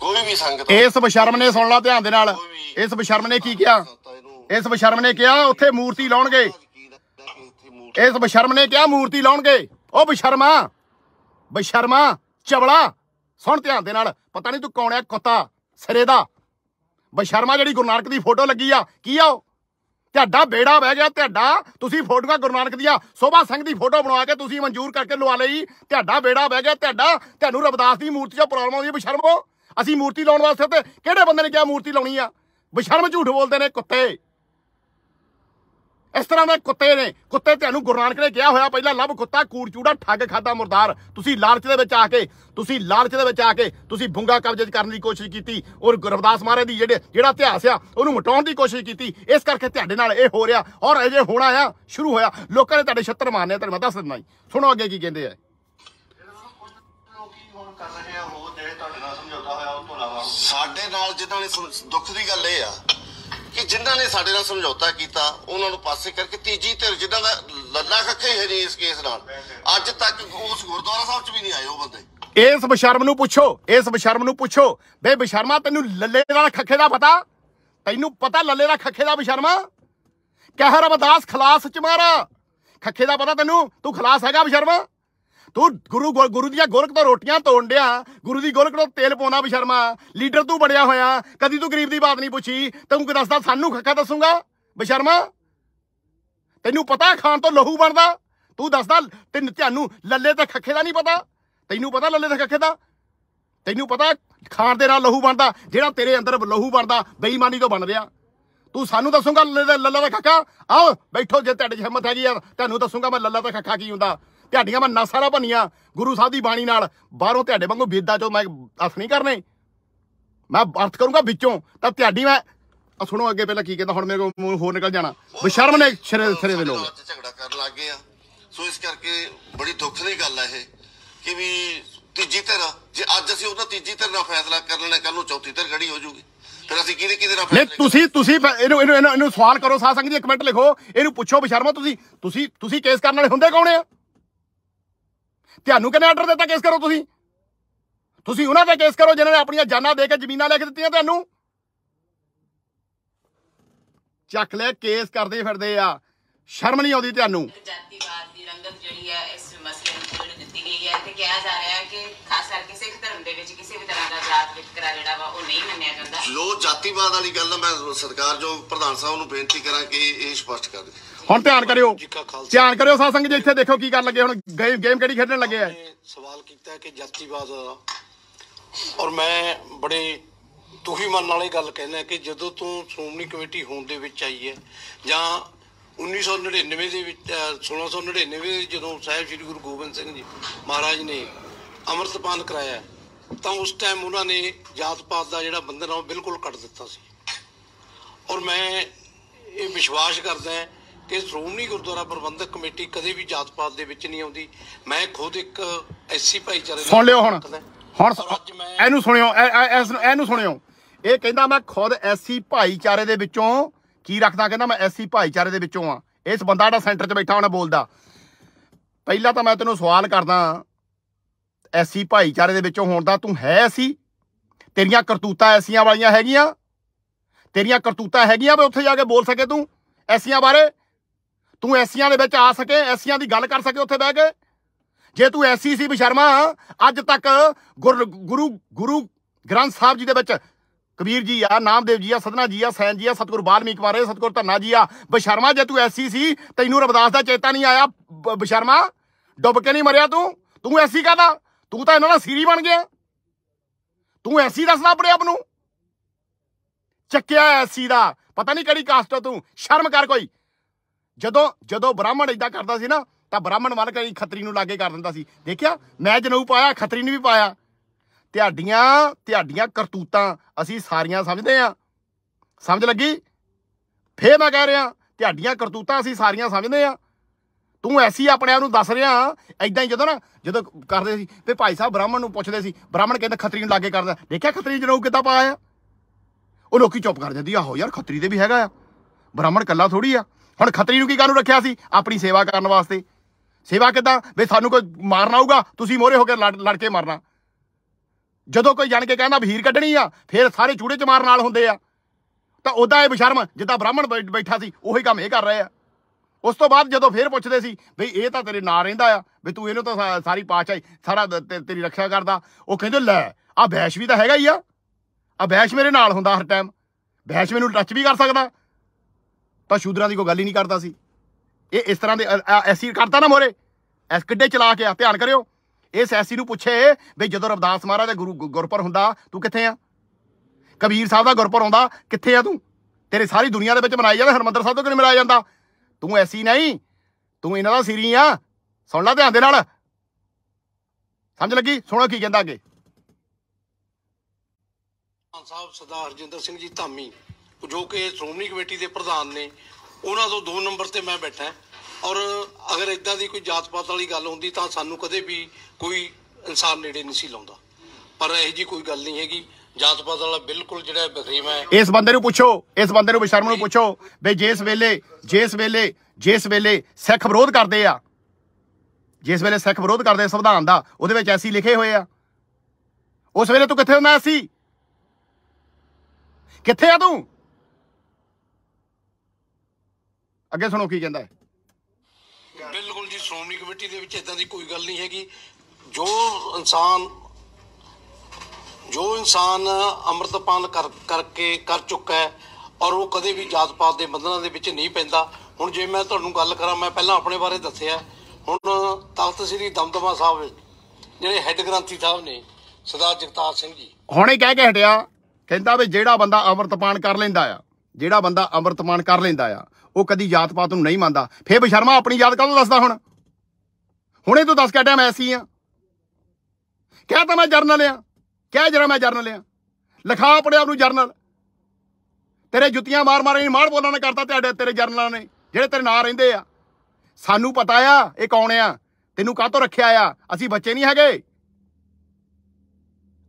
ਕੋਈ ਵੀ ਸੰਗਤ ਇਸ ਬਸ਼ਰਮ ਨੇ ਸੁਣ ਲਾ ਧਿਆਨ ਦੇ ਨਾਲ ਇਸ ਬਸ਼ਰਮ ਨੇ ਕੀ ਕਿਹਾ ਇਸ ਬਸ਼ਰਮ ਨੇ ਕਿਹਾ ਉੱਥੇ ਮੂਰਤੀ ਲਾਉਣਗੇ ਇਸ ਬਸ਼ਰਮ ਨੇ ਕਿਹਾ ਮੂਰਤੀ ਲਾਉਣਗੇ ਉਹ ਬਸ਼ਰਮਾ ਬਸ਼ਰਮਾ ਚਵਲਾ ਸੁਣ ਧਿਆਨ ਦੇ ਨਾਲ ਪਤਾ ਨਹੀਂ ਤੂੰ ਕੌਣ ਹੈ ਕੁੱਤਾ ਸਿਰੇ ਦਾ ਬਸ਼ਰਮਾ ਜਿਹੜੀ ਗੁਰੂ ਨਾਨਕ ਦੀ ਫੋਟੋ ਲੱਗੀ ਆ ਕੀ ਆ ਉਹ ਤੁਹਾਡਾ ਬੇੜਾ ਬਹਿ ਗਿਆ ਤੁਹਾਡਾ ਤੁਸੀਂ ਫੋਟੋਆਂ ਗੁਰੂ ਨਾਨਕ ਦੀਆਂ ਸੋਭਾ ਸਿੰਘ ਦੀ ਫੋਟੋ ਬਣਵਾ ਕੇ ਤੁਸੀਂ ਮਨਜ਼ੂਰ ਕਰਕੇ ਲਵਾ ਲਈ ਤੁਹਾਡਾ ਬੇੜਾ ਬਹਿ ਗਿਆ ਤੁਹਾਡਾ ਤੁਹਾਨੂੰ ਰਬਦਾਸ ਦੀ ਮੂਰਤੀ 'ਚ ਪ੍ਰੋਬਲਮ ਆਉਂਦੀ ਬਸ਼ਰਮੋ ਅਸੀਂ ਮੂਰਤੀ ਲਾਉਣ ਵਾਸਤੇ ਤੇ ਕਿਹੜੇ ਬੰਦੇ ਨੇ ਕਿਹਾ ਮੂਰਤੀ ਲਾਉਣੀ ਆ ਬਸ਼ਰਮ ਝੂਠ ਬੋਲਦੇ ਨੇ ਕੁੱਤੇ ਇਸ ਤਰ੍ਹਾਂ ਦੇ ਕੁੱਤੇ ਨੇ ਕੁੱਤੇ ਤੁਹਾਨੂੰ ਗੁਰੂ ਨਾਨਕ ਨੇ ਕਿਹਾ ਹੋਇਆ ਪਹਿਲਾਂ ਲੱਭ ਕੁੱਤਾ ਕੂੜ ਚੂੜਾ ਠੱਗ ਖਾਦਾ ਮਰਦਾਰ ਤੁਸੀਂ ਲਾਲਚ ਦੇ ਵਿੱਚ ਆ ਕੇ ਤੁਸੀਂ ਲਾਲਚ ਦੇ ਵਿੱਚ ਆ ਕੇ ਤੁਸੀਂ ਭੁੰਗਾ ਕਬਜ਼ੇ ਕਰਨ ਦੀ ਕੋਸ਼ਿਸ਼ ਕੀਤੀ ਔਰ ਗੁਰਵਦਾਸ ਮਹਾਰਾਜ ਦੀ ਜਿਹੜੇ ਜਿਹੜਾ ਇਤਿਹਾਸ ਆ ਉਹਨੂੰ ਮਟਾਉਣ ਦੀ ਕੋਸ਼ਿਸ਼ ਕੀਤੀ ਇਸ ਕਰਕੇ ਤੁਹਾਡੇ ਨਾਲ ਇਹ ਹੋ ਰਿਹਾ ਔਰ ਅਜੇ ਹੋਣਾ ਆ ਸ਼ੁਰੂ ਹੋਇਆ ਲੋਕਾਂ ਨੇ ਤੁਹਾਡੇ ਛੱਤਰ ਮਾਰਨੇ ਤੁਹਾਨੂੰ ਮੈਂ ਦੱਸ ਦਿੰਦਾ ਸੁਣੋ ਅੱਗੇ ਕੀ ਕਹਿੰਦੇ ਆ ਸਾਡੇ ਨਾਲ ਜਿੱਦਾਂ ਦੁੱਖ ਦੀ ਗੱਲ ਇਹ ਆ ਕਿ ਜਿਨ੍ਹਾਂ ਨੇ ਸਾਡੇ ਨਾਲ ਸਮਝੌਤਾ ਕੀਤਾ ਉਹਨਾਂ ਨੂੰ ਪਾਸੇ ਕਰਕੇ ਤੀਜੀ ਧਿਰ ਜਿਨ੍ਹਾਂ ਦਾ ਲੱਲਾ ਖੱਖੇ ਹੈ ਨਹੀਂ ਇਸ ਕੇਸ ਨਾਲ ਅੱਜ ਤੱਕ ਉਸ ਗੁਰਦੁਆਰਾ ਸਾਹਿਬ 'ਚ ਵੀ ਨਹੀਂ ਆਏ ਉਹ ਬੰਦੇ ਇਸ ਬਸ਼ਰਮ ਨੂੰ ਪੁੱਛੋ ਇਸ ਬਸ਼ਰਮ ਨੂੰ ਪੁੱਛੋ ਬੇ ਬਸ਼ਰਮਾ ਤੈਨੂੰ ਲੱਲੇ ਦਾ ਖੱਖੇ ਦਾ ਪਤਾ ਤੈਨੂੰ ਪਤਾ ਲੱਲੇ ਦਾ ਖੱਖੇ ਦਾ ਬਸ਼ਰਮਾ ਕਹਿ ਰਬਦਾਸ ਖਲਾਸ ਚ ਮਾਰਾ ਖੱਖੇ ਦਾ ਪਤਾ ਤੈਨੂੰ ਤੂੰ ਖਲਾਸ ਹੈਗਾ ਬਸ਼ਰਮਾ ਤੂੰ ਗੁਰੂ ਗੁਰੂ ਦੀਆਂ ਗੋਲਕ ਤੋਂ ਰੋਟੀਆਂ ਤੋੜਨ ਡਿਆ ਗੁਰੂ ਦੀ ਗੋਲਕ ਤੋਂ ਤੇਲ ਪਾਉਣਾ ਬਿਸ਼ਰਮਾ ਲੀਡਰ ਤੂੰ ਬੜਿਆ ਹੋਇਆ ਕਦੀ ਤੂੰ ਗਰੀਬ ਦੀ ਬਾਤ ਨਹੀਂ ਪੁੱਛੀ ਤੈਨੂੰ ਕਿ ਦੱਸਦਾ ਸਾਨੂੰ ਖੱਕਾ ਦੱਸੂਗਾ ਬਿਸ਼ਰਮਾ ਤੈਨੂੰ ਪਤਾ ਖਾਣ ਤੋਂ ਲਹੂ ਬਣਦਾ ਤੂੰ ਦੱਸਦਾ ਤੈਨੂੰ ਤੁਹਾਨੂੰ ਲੱਲੇ ਤੇ ਖੱਖੇ ਦਾ ਨਹੀਂ ਪਤਾ ਤੈਨੂੰ ਪਤਾ ਲੱਲੇ ਤੇ ਖੱਖੇ ਦਾ ਤੈਨੂੰ ਪਤਾ ਖਾਣ ਦੇ ਨਾਲ ਲਹੂ ਬਣਦਾ ਜਿਹੜਾ ਤੇਰੇ ਅੰਦਰ ਲਹੂ ਬਣਦਾ ਬੇਈਮਾਨੀ ਤੋਂ ਬਣ ਰਿਹਾ ਤੂੰ ਸਾਨੂੰ ਦੱਸੂਗਾ ਲੱਲਾ ਦਾ ਖੱਖਾ ਆਓ ਬੈਠੋ ਜੇ ਤੁਹਾਡੇ ਹਿੰਮਤ ਹੈਗੀ ਆ ਤੁਹਾਨੂੰ ਦੱਸੂਗਾ ਮੈਂ ਲੱਲਾ ਦਾ ਖੱਖਾ ਕੀ ਹੁੰਦਾ ਤੁਹਾਡੀਆਂ ਮੈਂ ਨਸਾਂ ਨਾ ਗੁਰੂ ਸਾਹਿਬ ਦੀ ਬਾਣੀ ਨਾਲ ਬਾਹਰੋਂ ਤੁਹਾਡੇ ਵਾਂਗੂ ਵੇਦਾਂ ਚੋਂ ਮੈਂ ਅਰਥ ਨਹੀਂ ਕਰਨੇ ਮੈਂ ਅਰਥ ਕਰੂੰਗਾ ਵਿੱਚੋਂ ਤਾਂ ਤੁਹਾਡੀ ਮੈਂ ਆ ਸੁਣੋ ਅੱਗੇ ਪਹਿਲਾਂ ਕੀ ਕਹਿੰਦਾ ਹੁਣ ਮੇਰੇ ਕੋਲ ਹੋਰ ਨਿਕਲ ਜਾਣਾ ਬਸ਼ਰਮ ਨੇ ਸਿਰੇ ਸਿਰੇ ਦੇ ਲੋਕ ਝਗੜਾ ਕਰਨ ਲੱਗ ਗਏ ਆ ਸੋ ਇਸ ਕਰਕੇ ਬੜੀ ਦੁੱਖ ਦੀ ਗੱਲ ਆ ਇਹ ਕਿ ਵੀ ਤੀਜੀ ਧਿਰ ਜੇ ਅੱਜ ਅਸੀਂ ਉਹਦਾ ਤੀਜੀ ਧਿਰ ਦਾ ਫੈਸਲਾ ਕਰ ਲੈਣਾ ਕੱਲ ਨੂੰ ਚੌਥੀ ਧਿਰ ਖੜੀ ਹੋ ਜੂਗੀ ਫਿਰ ਅਸੀਂ ਕਿਹਦੇ ਕਿਹਦੇ ਨਾਲ ਨਹੀਂ ਤੁਸੀਂ ਤੁਸੀਂ ਇਹਨੂੰ ਇਹਨੂੰ ਇਹਨੂੰ ਸਵਾਲ ਕਰੋ ਸਾਧ ਸੰਗ ਜੀ ਇੱਕ ਮਿੰਟ ਲਿਖੋ ਇਹਨੂੰ ਪੁੱਛੋ ਬਸ਼ਰਮਾ ਤੁਸੀਂ ਤੁਸੀਂ ਤੁਸੀਂ ਕੇਸ ਕਰਨ ਵਾਲੇ ਹੁੰਦੇ ਕੌਣ ਆ ਤੁਹਾਨੂੰ ਕਿਹਨੇ ਆਰਡਰ ਦਿੱਤਾ ਕੇਸ ਕਰੋ ਤੁਸੀਂ ਤੁਸੀਂ ਉਹਨਾਂ ਤੇ ਕੇਸ ਕਰੋ ਜਿਨ੍ਹਾਂ ਨੇ ਆਪਣੀਆਂ ਜਾਨਾਂ ਦੇ ਕੇ ਜ਼ਮੀਨਾਂ ਲੈ ਕੇ ਦਿੱਤੀਆਂ ਤੁਹਾਨੂੰ ਚੱਕ ਲੈ ਕੇਸ ਕਰਦੇ ਫਿਰਦੇ ਆ ਸ਼ਰਮ ਨਹੀਂ ਆਉਂਦੀ ਤੁਹਾਨੂੰ ਜਾਤੀਵਾਦ ਦੀ ਰੰਗਤ ਜਿਹੜੀ ਹੈ ਇਸ ਮਸਲੇ ਨੂੰ ਪੂਰੀ ਦਿੱਤੀ ਗਈ ਹੈ ਤੇ ਕਿਹਾ ਜਾ ਰਿਹਾ ਹੈ ਕਿ ਖਾਸ ਕਰਕੇ ਸਿੱਖ ਧਰਮ ਦੇ ਵਿੱਚ ਕਿਸੇ ਵੀ ਤਰ੍ਹਾਂ ਦਾ ਜਾਤ ਵਿਤਕਰਾ ਜਿਹੜਾ ਵਾ ਉਹ ਨਹੀਂ ਮੰਨਿਆ ਜਾਂਦਾ ਲੋ ਜਾਤੀਵਾਦ ਵਾਲੀ ਗੱਲ ਮੈਂ ਸਰਕਾਰ ਜੋ ਪ੍ਰਧਾਨ ਸਾਹਿਬ ਨੂੰ ਬੇਨਤੀ ਕਰਾਂ ਕਿ ਇਹ ਸਪਸ਼ਟ ਕਰ ਦੇ ਹੁਣ ਧਿਆਨ ਕਰਿਓ ਧਿਆਨ ਕਰਿਓ ਸਾਧ ਸੰਗਤ ਜੀ ਇੱਥੇ ਦੇਖੋ ਕੀ ਕਰਨ ਲੱਗੇ ਹੁਣ ਗੇਮ ਕਿਹੜੀ ਖੇਡਣ ਲੱਗੇ ਆ ਸਵਾਲ ਕੀਤਾ ਕਿ ਜਾਤੀਵਾਦ ਔਰ ਮੈਂ ਬੜੇ ਤੁਹੀ ਮਨ ਵਾਲੀ ਗੱਲ ਕਹਿੰਦਾ ਕਿ ਜਦੋਂ ਤੂੰ ਸ਼੍ਰੋਮਣੀ ਕਮੇਟੀ ਹੋਣ ਦੇ ਵਿੱਚ ਆਈ ਹੈ ਜਾਂ 1999 ਦੇ ਵਿੱਚ 1699 ਜਦੋਂ ਸਾਹਿਬ ਸ੍ਰੀ ਗੁਰੂ ਗੋਬਿੰਦ ਸਿੰਘ ਜੀ ਮਹਾਰਾਜ ਨੇ ਅੰਮ੍ਰਿਤਪਾਨ ਕਰਾਇਆ ਤਾਂ ਉਸ ਟਾਈਮ ਉਹਨਾਂ ਨੇ ਜਾਤ ਪਾਤ ਦਾ ਜਿਹੜਾ ਬੰਦਨ ਆ ਉਹ ਬਿਲਕੁਲ ਕੱਟ ਦਿੱਤਾ ਸੀ ਔਰ ਮੈਂ ਇਹ ਵਿਸ਼ਵਾਸ ਕਰਦਾ ਹਾਂ ਤੇ ਸ਼੍ਰੋਮਣੀ ਗੁਰਦੁਆਰਾ ਪ੍ਰਬੰਧਕ ਕਮੇਟੀ ਕਦੇ ਵੀ ਜਾਤ ਪਾਤ ਦੇ ਵਿੱਚ ਨਹੀਂ ਆਉਂਦੀ ਮੈਂ ਖੁਦ ਇੱਕ ਐਸਸੀ ਭਾਈਚਾਰੇ ਸੁਣ ਲਿਓ ਹੁਣ ਹੁਣ ਇਹਨੂੰ ਸੁਣਿਓ ਇਹਨੂੰ ਸੁਣਿਓ ਇਹ ਕਹਿੰਦਾ ਮੈਂ ਖੁਦ ਐਸਸੀ ਭਾਈਚਾਰੇ ਦੇ ਵਿੱਚੋਂ ਕੀ ਰੱਖਦਾ ਕਹਿੰਦਾ ਮੈਂ ਐਸਸੀ ਭਾਈਚਾਰੇ ਦੇ ਵਿੱਚੋਂ ਆ ਇਸ ਬੰਦਾ ਜਿਹੜਾ ਸੈਂਟਰ 'ਚ ਬੈਠਾ ਉਹਨੇ ਬੋਲਦਾ ਪਹਿਲਾਂ ਤਾਂ ਮੈਂ ਤੈਨੂੰ ਸਵਾਲ ਕਰਦਾ ਐਸੀ ਭਾਈਚਾਰੇ ਦੇ ਵਿੱਚੋਂ ਹੋਣ ਦਾ ਤੂੰ ਹੈ ਐਸੀ ਤੇਰੀਆਂ ਕਰਤੂਤਾਂ ਐਸੀਆਂ ਵਾਲੀਆਂ ਹੈਗੀਆਂ ਤੇਰੀਆਂ ਕਰਤੂਤਾਂ ਹੈਗੀਆਂ ਵੀ ਉੱਥੇ ਜਾ ਕੇ ਬੋਲ ਸਕੇ ਤੂੰ ਐਸੀਆਂ ਬਾਰੇ ਤੂੰ ਐਸੀਆਂ ਦੇ ਵਿੱਚ ਆ ਸਕੇ ਐਸੀਆਂ ਦੀ ਗੱਲ ਕਰ ਸਕੇ ਉੱਥੇ ਬਹਿ ਕੇ ਜੇ ਤੂੰ ਐਸੀ ਸੀ ਬਿਸ਼ਰਮਾ ਅੱਜ ਤੱਕ ਗੁਰੂ ਗੁਰੂ ਗ੍ਰੰਥ ਸਾਹਿਬ ਜੀ ਦੇ ਵਿੱਚ ਕਬੀਰ ਜੀ ਆ ਨਾਮਦੇਵ ਜੀ ਆ ਸਦਨਾ ਜੀ ਆ ਸੈਨ ਜੀ ਆ ਸਤਗੁਰ ਬਾਲਮੀਕ ਵਾਰੇ ਸਤਗੁਰ ਧੰਨਾ ਜੀ ਆ ਬਿਸ਼ਰਮਾ ਜੇ ਤੂੰ ਐਸੀ ਸੀ ਤੈਨੂੰ ਰਬਦਾਸ ਦਾ ਚੇਤਾ ਨਹੀਂ ਆਇਆ ਬਿਸ਼ਰਮਾ ਡੁੱਬ ਕੇ ਨਹੀਂ ਮਰਿਆ ਤੂੰ ਤੂੰ ਐਸੀ ਕਹਦਾ ਤੂੰ ਤਾਂ ਇਹਨਾਂ ਦਾ ਸੀਰੀ ਬਣ ਗਿਆ ਤੂੰ ਐਸੀ ਦੱਸਦਾ ਆਪਣੇ ਆਪ ਨੂੰ ਚੱਕਿਆ ਐਸੀ ਦਾ ਪਤਾ ਨਹੀਂ ਕਿਹੜੀ ਕਾਸਟ ਤੂੰ ਸ਼ਰਮ ਕਰ ਕੋਈ ਜਦੋਂ ਜਦੋਂ ਬ੍ਰਾਹਮਣ ਇਦਾਂ ਕਰਦਾ ਸੀ ਨਾ ਤਾਂ ਬ੍ਰਾਹਮਣ ਮਾਲਕ ਕਈ ਖੱਤਰੀ ਨੂੰ ਲਾਗੇ ਕਰ ਦਿੰਦਾ ਸੀ ਦੇਖਿਆ ਮੈਂ ਜਨਊ ਪਾਇਆ ਖੱਤਰੀ ਨੇ ਵੀ ਪਾਇਆ ਤੁਹਾਡੀਆਂ ਤੁਹਾਡੀਆਂ ਕਰਤੂਤਾਂ ਅਸੀਂ ਸਾਰੀਆਂ ਸਮਝਦੇ ਆ ਸਮਝ ਲੱਗੀ ਫੇਰ ਮੈਂ ਕਹਿ ਰਿਹਾ ਤੁਹਾਡੀਆਂ ਕਰਤੂਤਾਂ ਅਸੀਂ ਸਾਰੀਆਂ ਸਮਝਦੇ ਆ ਤੂੰ ਐਸੀ ਆਪਣੇ ਆਪ ਨੂੰ ਦੱਸ ਰਿਹਾ ਐਦਾਂ ਹੀ ਜਦੋਂ ਨਾ ਜਦੋਂ ਕਰਦੇ ਸੀ ਤੇ ਭਾਈ ਸਾਹਿਬ ਬ੍ਰਾਹਮਣ ਨੂੰ ਪੁੱਛਦੇ ਸੀ ਬ੍ਰਾਹਮਣ ਕਹਿੰਦਾ ਖੱਤਰੀ ਨੂੰ ਲਾਗੇ ਕਰਦਾ ਦੇਖਿਆ ਖੱਤਰੀ ਜਨਊ ਕਿੱਦਾਂ ਪਾਇਆ ਉਹ ਲੋਕੀ ਚੁੱਪ ਕਰ ਜਾਂਦੀ ਆਹੋ ਯਾਰ ਖੱਤਰੀ ਤੇ ਵੀ ਹੈਗਾ ਆ ਬ੍ਰਾਹਮਣ ਕੱਲਾ ਥੋੜੀ ਆ ਹੁਣ ਖੱਤਰੀ ਨੂੰ ਕੀ ਕਾਨੂੰ ਰੱਖਿਆ ਸੀ ਆਪਣੀ ਸੇਵਾ ਕਰਨ ਵਾਸਤੇ ਸੇਵਾ ਕਿਦਾਂ ਵੀ ਸਾਨੂੰ ਕੋਈ ਮਾਰਨਾ ਆਊਗਾ ਤੁਸੀਂ ਮੋਰੇ ਹੋ ਕੇ ਲੜ ਕੇ ਮਰਨਾ ਜਦੋਂ ਕੋਈ ਜਾਣ ਕੇ ਕਹਿੰਦਾ ਬਹੀਰ ਕੱਢਣੀ ਆ ਫਿਰ ਸਾਰੇ ਚੂੜੇ ਚ ਮਾਰਨ ਨਾਲ ਹੁੰਦੇ ਆ ਤਾਂ ਉਹਦਾ ਇਹ ਬਸ਼ਰਮ ਜਿੱਦਾਂ ਬ੍ਰਾਹਮਣ ਬੈਠਾ ਸੀ ਉਹੀ ਕੰਮ ਇਹ ਕਰ ਰਹੇ ਆ ਉਸ ਤੋਂ ਬਾਅਦ ਜਦੋਂ ਫੇਰ ਪੁੱਛਦੇ ਸੀ ਵੀ ਇਹ ਤਾਂ ਤੇਰੇ ਨਾਂ ਰਹਿੰਦਾ ਆ ਵੀ ਤੂੰ ਇਹਨੂੰ ਤਾਂ ਸਾਰੀ ਪਾਛਾਈ ਸਾਰਾ ਤੇਰੀ ਰੱਖਿਆ ਕਰਦਾ ਉਹ ਕਹਿੰਦੇ ਲੈ ਆ ਬੈਸ਼ ਵੀ ਤਾਂ ਹੈਗਾ ਹੀ ਆ ਆ ਬੈਸ਼ ਮੇਰੇ ਨਾਲ ਹੁੰਦਾ ਹਰ ਟਾਈਮ ਬੈਸ਼ ਮੈਨੂੰ ਟੱਚ ਵੀ ਕਰ ਸਕਦਾ ਤਾਂ ਸ਼ੂਦਰਾਂ ਦੀ ਕੋਈ ਗੱਲ ਹੀ ਨਹੀਂ ਕਰਦਾ ਸੀ ਇਹ ਇਸ ਤਰ੍ਹਾਂ ਦੇ ਐਸੀ ਕਰਤਾ ਨਾ ਮੋਰੇ ਐਸ ਕਿੱਡੇ ਚਲਾ ਕੇ ਆ ਧਿਆਨ ਕਰਿਓ ਇਸ ਐਸੀ ਨੂੰ ਪੁੱਛੇ ਵੀ ਜਦੋਂ ਰਬਦਾਸ ਮਹਾਰਾਜ ਦਾ ਗੁਰੂ ਗੁਰਪਰ ਹੁੰਦਾ ਤੂੰ ਕਿੱਥੇ ਆ ਕਬੀਰ ਸਾਹਿਬ ਦਾ ਗੁਰਪਰ ਹੁੰਦਾ ਕਿੱਥੇ ਆ ਤੂੰ ਤੇਰੇ ਸਾਰੀ ਦੁਨੀਆ ਦੇ ਵਿੱਚ ਮਨਾਇਆ ਜਾਂਦਾ ਹਰਮੰਦਰ ਸਾਹਿਬ ਤੋਂ ਕਿਉਂ ਮਨਾਇਆ ਜਾਂਦਾ ਤੂੰ ਐਸੀ ਨਹੀਂ ਤੂੰ ਇਹਨਾਂ ਦਾ ਸਿਰੀ ਆ ਸੁਣ ਲੈ ਧਿਆਨ ਦੇ ਨਾਲ ਸਮਝ ਲੱਗੀ ਸੁਣੋ ਕੀ ਕਹਿੰਦਾ ਅੱਗੇ ਸਾਹਿਬ ਸਰਦਾਰ ਜਿੰਦਰ ਸਿੰਘ ਜੀ ਧਾਮੀ ਜੋ ਕਿ ਸ਼੍ਰੋਮਣੀ ਕਮੇਟੀ ਦੇ ਪ੍ਰਧਾਨ ਨੇ ਉਹਨਾਂ ਤੋਂ ਦੋ ਨੰਬਰ ਤੇ ਮੈਂ ਬੈਠਾ ਔਰ ਅਗਰ ਇਦਾਂ ਦੀ ਕੋਈ ਜਾਤ ਪਾਤ ਵਾਲੀ ਗੱਲ ਹੁੰਦੀ ਤਾਂ ਸਾਨੂੰ ਕਦੇ ਵੀ ਕੋਈ ਇਨਸਾਨ ਨੇੜੇ ਨਹੀਂ ਸੀ ਲਾਉਂਦਾ ਪਰ ਇਹ ਜੀ ਕੋਈ ਗੱਲ ਨਹੀਂ ਹੈਗੀ ਜਾਤ ਪਾਤ ਵਾਲਾ ਬਿਲਕੁਲ ਜਿਹੜਾ ਬਖਰੀਮ ਹੈ ਇਸ ਬੰਦੇ ਨੂੰ ਪੁੱਛੋ ਇਸ ਬੰਦੇ ਨੂੰ ਬਿਸ਼ਰਮ ਨੂੰ ਪੁੱਛੋ ਵੀ ਜਿਸ ਵੇਲੇ ਜਿਸ ਵੇਲੇ ਜਿਸ ਵੇਲੇ ਸਿੱਖ ਵਿਰੋਧ ਕਰਦੇ ਆ ਜਿਸ ਵੇਲੇ ਸਿੱਖ ਵਿਰੋਧ ਕਰਦੇ ਸੰਵਿਧਾਨ ਦਾ ਉਹਦੇ ਵਿੱਚ ਐਸੀ ਲਿਖੇ ਹੋਏ ਆ ਉਸ ਵੇਲੇ ਤੂੰ ਕਿੱਥੇ ਹੁੰਦਾ ਸੀ ਕਿੱਥੇ ਆ ਤੂੰ ਅੱਗੇ ਸੁਣੋ ਕੀ ਕਹਿੰਦਾ ਬਿਲਕੁਲ ਜੀ ਸ਼੍ਰੋਮਣੀ ਕਮੇਟੀ ਦੇ ਵਿੱਚ ਇਦਾਂ ਦੀ ਕੋਈ ਗੱਲ ਨਹੀਂ ਹੈਗੀ ਜੋ ਇਨਸਾਨ ਜੋ ਇਨਸਾਨ ਅੰਮ੍ਰਿਤਪਾਨ ਕਰਕੇ ਕਰ ਚੁੱਕਾ ਹੈ ਔਰ ਉਹ ਕਦੇ ਵੀ ਜਾਤ ਪਾਤ ਦੇ ਬੰਧਨਾਂ ਦੇ ਵਿੱਚ ਨਹੀਂ ਪੈਂਦਾ ਹੁਣ ਜੇ ਮੈਂ ਤੁਹਾਨੂੰ ਗੱਲ ਕਰਾਂ ਮੈਂ ਪਹਿਲਾਂ ਆਪਣੇ ਬਾਰੇ ਦੱਸਿਆ ਹੁਣ ਤਖਤ ਸ੍ਰੀ ਦਮਦਮਾ ਸਾਹਿਬ ਜਿਹੜੇ ਹੈੱਡ ਗ੍ਰੰਥੀ ਸਾਹਿਬ ਨੇ ਸਰਦਾਰ ਜਗਤਾਰ ਸਿੰਘ ਜੀ ਹੁਣੇ ਕਹਿ ਕੇ ਹਟਿਆ ਕਹਿੰਦਾ ਵੀ ਜਿਹੜਾ ਬੰਦਾ ਅੰਮ੍ਰਿਤਪਾਨ ਕਰ ਲੈਂਦਾ ਆ ਜਿਹੜਾ ਬੰਦਾ ਅੰਮ੍ਰਿਤਪਾਨ ਕਰ ਲੈਂਦਾ ਆ ਉਹ ਕਦੀ ਜਾਤ ਪਾਤ ਨੂੰ ਨਹੀਂ ਮੰਨਦਾ ਫੇਰ ਬਸ਼ਰਮਾ ਆਪਣੀ ਯਾਦ ਕਦੋਂ ਦੱਸਦਾ ਹੁਣ ਹੁਣੇ ਤੂੰ ਦੱਸ ਕਹਿਟਿਆ ਮੈਂ ਐਸੀ ਆ ਕਹਿ ਤਾ ਮੈਂ ਜਰਨਲ ਆ ਕਹਿ ਜਰਾ ਮੈਂ ਜਰਨਲ ਆ ਲਿਖਾ ਆਪਣੇ ਆਪ ਨੂੰ ਜਰਨਲ ਤੇਰੇ ਜੁੱਤੀਆਂ ਮਾਰ ਮਾਰ ਇਹ ਮਾਰ ਬੋਲਣਾ ਕਰਤਾ ਤੁਹਾਡੇ ਤੇਰੇ ਜਰਨਲਾਂ ਨੇ ਜਿਹੜੇ ਤੇਰੇ ਨਾਲ ਰਹਿੰਦੇ ਆ ਸਾਨੂੰ ਪਤਾ ਆ ਇਹ ਕੌਣ ਆ ਤੈਨੂੰ ਕਾਹਤੋਂ ਰੱਖਿਆ ਆ ਅਸੀਂ ਬੱਚੇ ਨਹੀਂ ਹੈਗੇ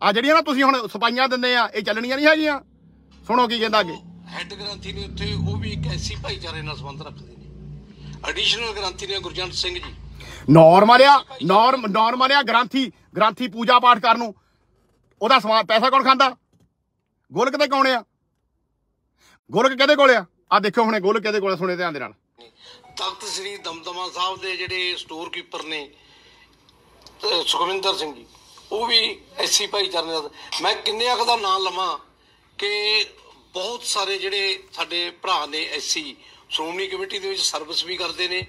ਆ ਜਿਹੜੀਆਂ ਨਾ ਤੁਸੀਂ ਹੁਣ ਸਪਾਈਆਂ ਦਿੰਦੇ ਆ ਇਹ ਚੱਲਣੀਆਂ ਨਹੀਂ ਹੈਗੀਆਂ ਸੁਣੋ ਕੀ ਕਹਿੰਦਾ ਅੱਗੇ ਹੈੱਡ ਗ੍ਰੰਥੀ ਨੇ ਉੱਥੇ ਉਹ ਵੀ ਇੱਕ ਐਸੀ ਭਾਈਚਾਰੇ ਨਾਲ ਸੰਬੰਧ ਰੱਖਦੇ ਨੇ ਐਡੀਸ਼ਨਲ ਗ੍ਰੰਥੀ ਨੇ ਗੁਰਜੰਤ ਸਿੰਘ ਜੀ ਨਾਰਮਲ ਆ ਨਾਰਮ ਨਾਰਮਲ ਆ ਗ੍ਰੰਥੀ ਗ੍ਰੰਥੀ ਪੂਜਾ ਪਾਠ ਕਰਨ ਨੂੰ ਉਹਦਾ ਸਮਾਨ ਪੈਸਾ ਕੌਣ ਖਾਂਦਾ ਗੋਲਕ ਤੇ ਕੌਣ ਆ ਗੋਲਕ ਕਿਹਦੇ ਕੋਲ ਆ ਆ ਦੇਖੋ ਹੁਣੇ ਗੋਲਕ ਕਿਹਦੇ ਕੋਲ ਸੁਣੇ ਧਿਆਨ ਦੇ ਨਾਲ ਤਖਤ ਸ੍ਰੀ ਦਮਦਮਾ ਸਾਹਿਬ ਦੇ ਜਿਹੜੇ ਸਟੋਰ ਕੀਪਰ ਨੇ ਸੁਖਵਿੰਦਰ ਸਿੰਘ ਜੀ ਉਹ ਵੀ ਐਸੀ ਭਾਈਚਾਰੇ ਦਾ ਮੈਂ ਕਿੰਨੇ ਅਕ ਦਾ ਨਾਮ ਲਵਾਂ ਕਿ ਬਹੁਤ ਸਾਰੇ ਜਿਹੜੇ ਸਾਡੇ ਭਰਾ ਨੇ ਐਸੀ ਸ਼੍ਰੋਮਣੀ ਕਮੇਟੀ ਦੇ ਵਿੱਚ ਸਰਵਿਸ ਵੀ ਕਰਦੇ ਨੇ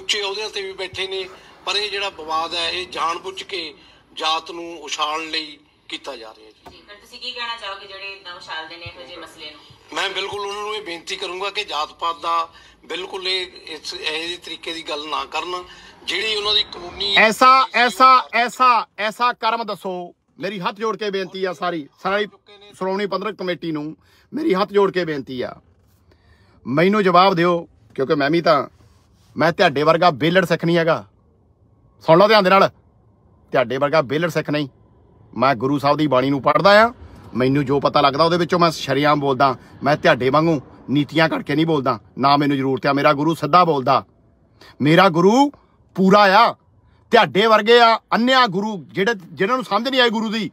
ਉੱਚੇ ਅਹੁਦਿਆਂ ਤੇ ਵੀ ਬੈਠੇ ਨੇ ਪਰ ਇਹ ਜਿਹੜਾ ਵਿਵਾਦ ਹੈ ਇਹ ਜਾਣਬੁੱਝ ਕੇ ਜਾਤ ਨੂੰ ਉਛਾਲਣ ਲਈ ਕੀਤਾ ਜਾ ਰਿਹਾ ਜੀ ਜੀ ਤੁਸੀਂ ਕੀ ਕਹਿਣਾ ਚਾਹੋਗੇ ਜਿਹੜੇ ਇਦਾਂ ਉਛਾਲਦੇ ਨੇ ਇਹੋ ਜਿਹੇ ਮਸਲੇ ਨੂੰ ਮੈਂ ਬਿਲਕੁਲ ਉਹਨਾਂ ਨੂੰ ਇਹ ਬੇਨਤੀ ਕਰੂੰਗਾ ਕਿ ਜਾਤ ਪਾਤ ਦਾ ਬਿਲਕੁਲ ਇਹ ਇਸ ਇਹੋ ਤਰੀਕੇ ਦੀ ਗੱਲ ਨਾ ਕਰਨ ਜਿਹੜੀ ਉਹਨਾਂ ਦੀ ਕਾਨੂੰਨੀ ਐਸਾ ਐਸਾ ਐਸਾ ਐਸਾ ਕਰਮ ਦੱਸੋ ਮੇਰੀ ਹੱਥ ਜੋੜ ਕੇ ਬੇਨਤੀ ਆ ਸਾਰੀ ਸਾਰੀ ਸ਼੍ਰੋਮਣੀ 15 ਕਮੇਟੀ ਨੂੰ ਮੇਰੀ ਹੱਥ ਜੋੜ ਕੇ ਬੇਨਤੀ ਆ ਮੈਨੂੰ ਜਵਾਬ ਦਿਓ ਕਿਉਂਕਿ ਮੈਂ ਵੀ ਤਾਂ ਮੈਂ ਤੁਹਾਡੇ ਵਰਗਾ ਬੇਲੜ ਸਿੱਖ ਨਹੀਂ ਹੈਗਾ ਸੁਣ ਲਓ ਧਿਆਨ ਦੇ ਨਾਲ ਤੁਹਾਡੇ ਵਰਗਾ ਬੇਲੜ ਸਿੱਖ ਨਹੀਂ ਮੈਂ ਗੁਰੂ ਸਾਹਿਬ ਦੀ ਬਾਣੀ ਨੂੰ ਪੜ੍ਹਦਾ ਆ ਮੈਨੂੰ ਜੋ ਪਤਾ ਲੱਗਦਾ ਉਹਦੇ ਵਿੱਚੋਂ ਮੈਂ ਸ਼ਰੀਆਮ ਬੋਲਦਾ ਮੈਂ ਤੁਹਾਡੇ ਵਾਂਗੂ ਨੀਤੀਆਂ ਕਰਕੇ ਨਹੀਂ ਬੋਲਦਾ ਨਾ ਮੈਨੂੰ ਜ਼ਰੂਰਤ ਆ ਮੇਰਾ ਗੁਰੂ ਸਿੱਧਾ ਬੋਲਦਾ ਮੇਰਾ ਗੁਰੂ ਪੂਰਾ ਆ ਤੁਹਾਡੇ ਵਰਗੇ ਆ ਅੰਨਿਆ ਗੁਰੂ ਜਿਹੜੇ ਜਿਹਨਾਂ ਨੂੰ ਸਮਝ ਨਹੀਂ ਆਈ ਗੁਰੂ ਦੀ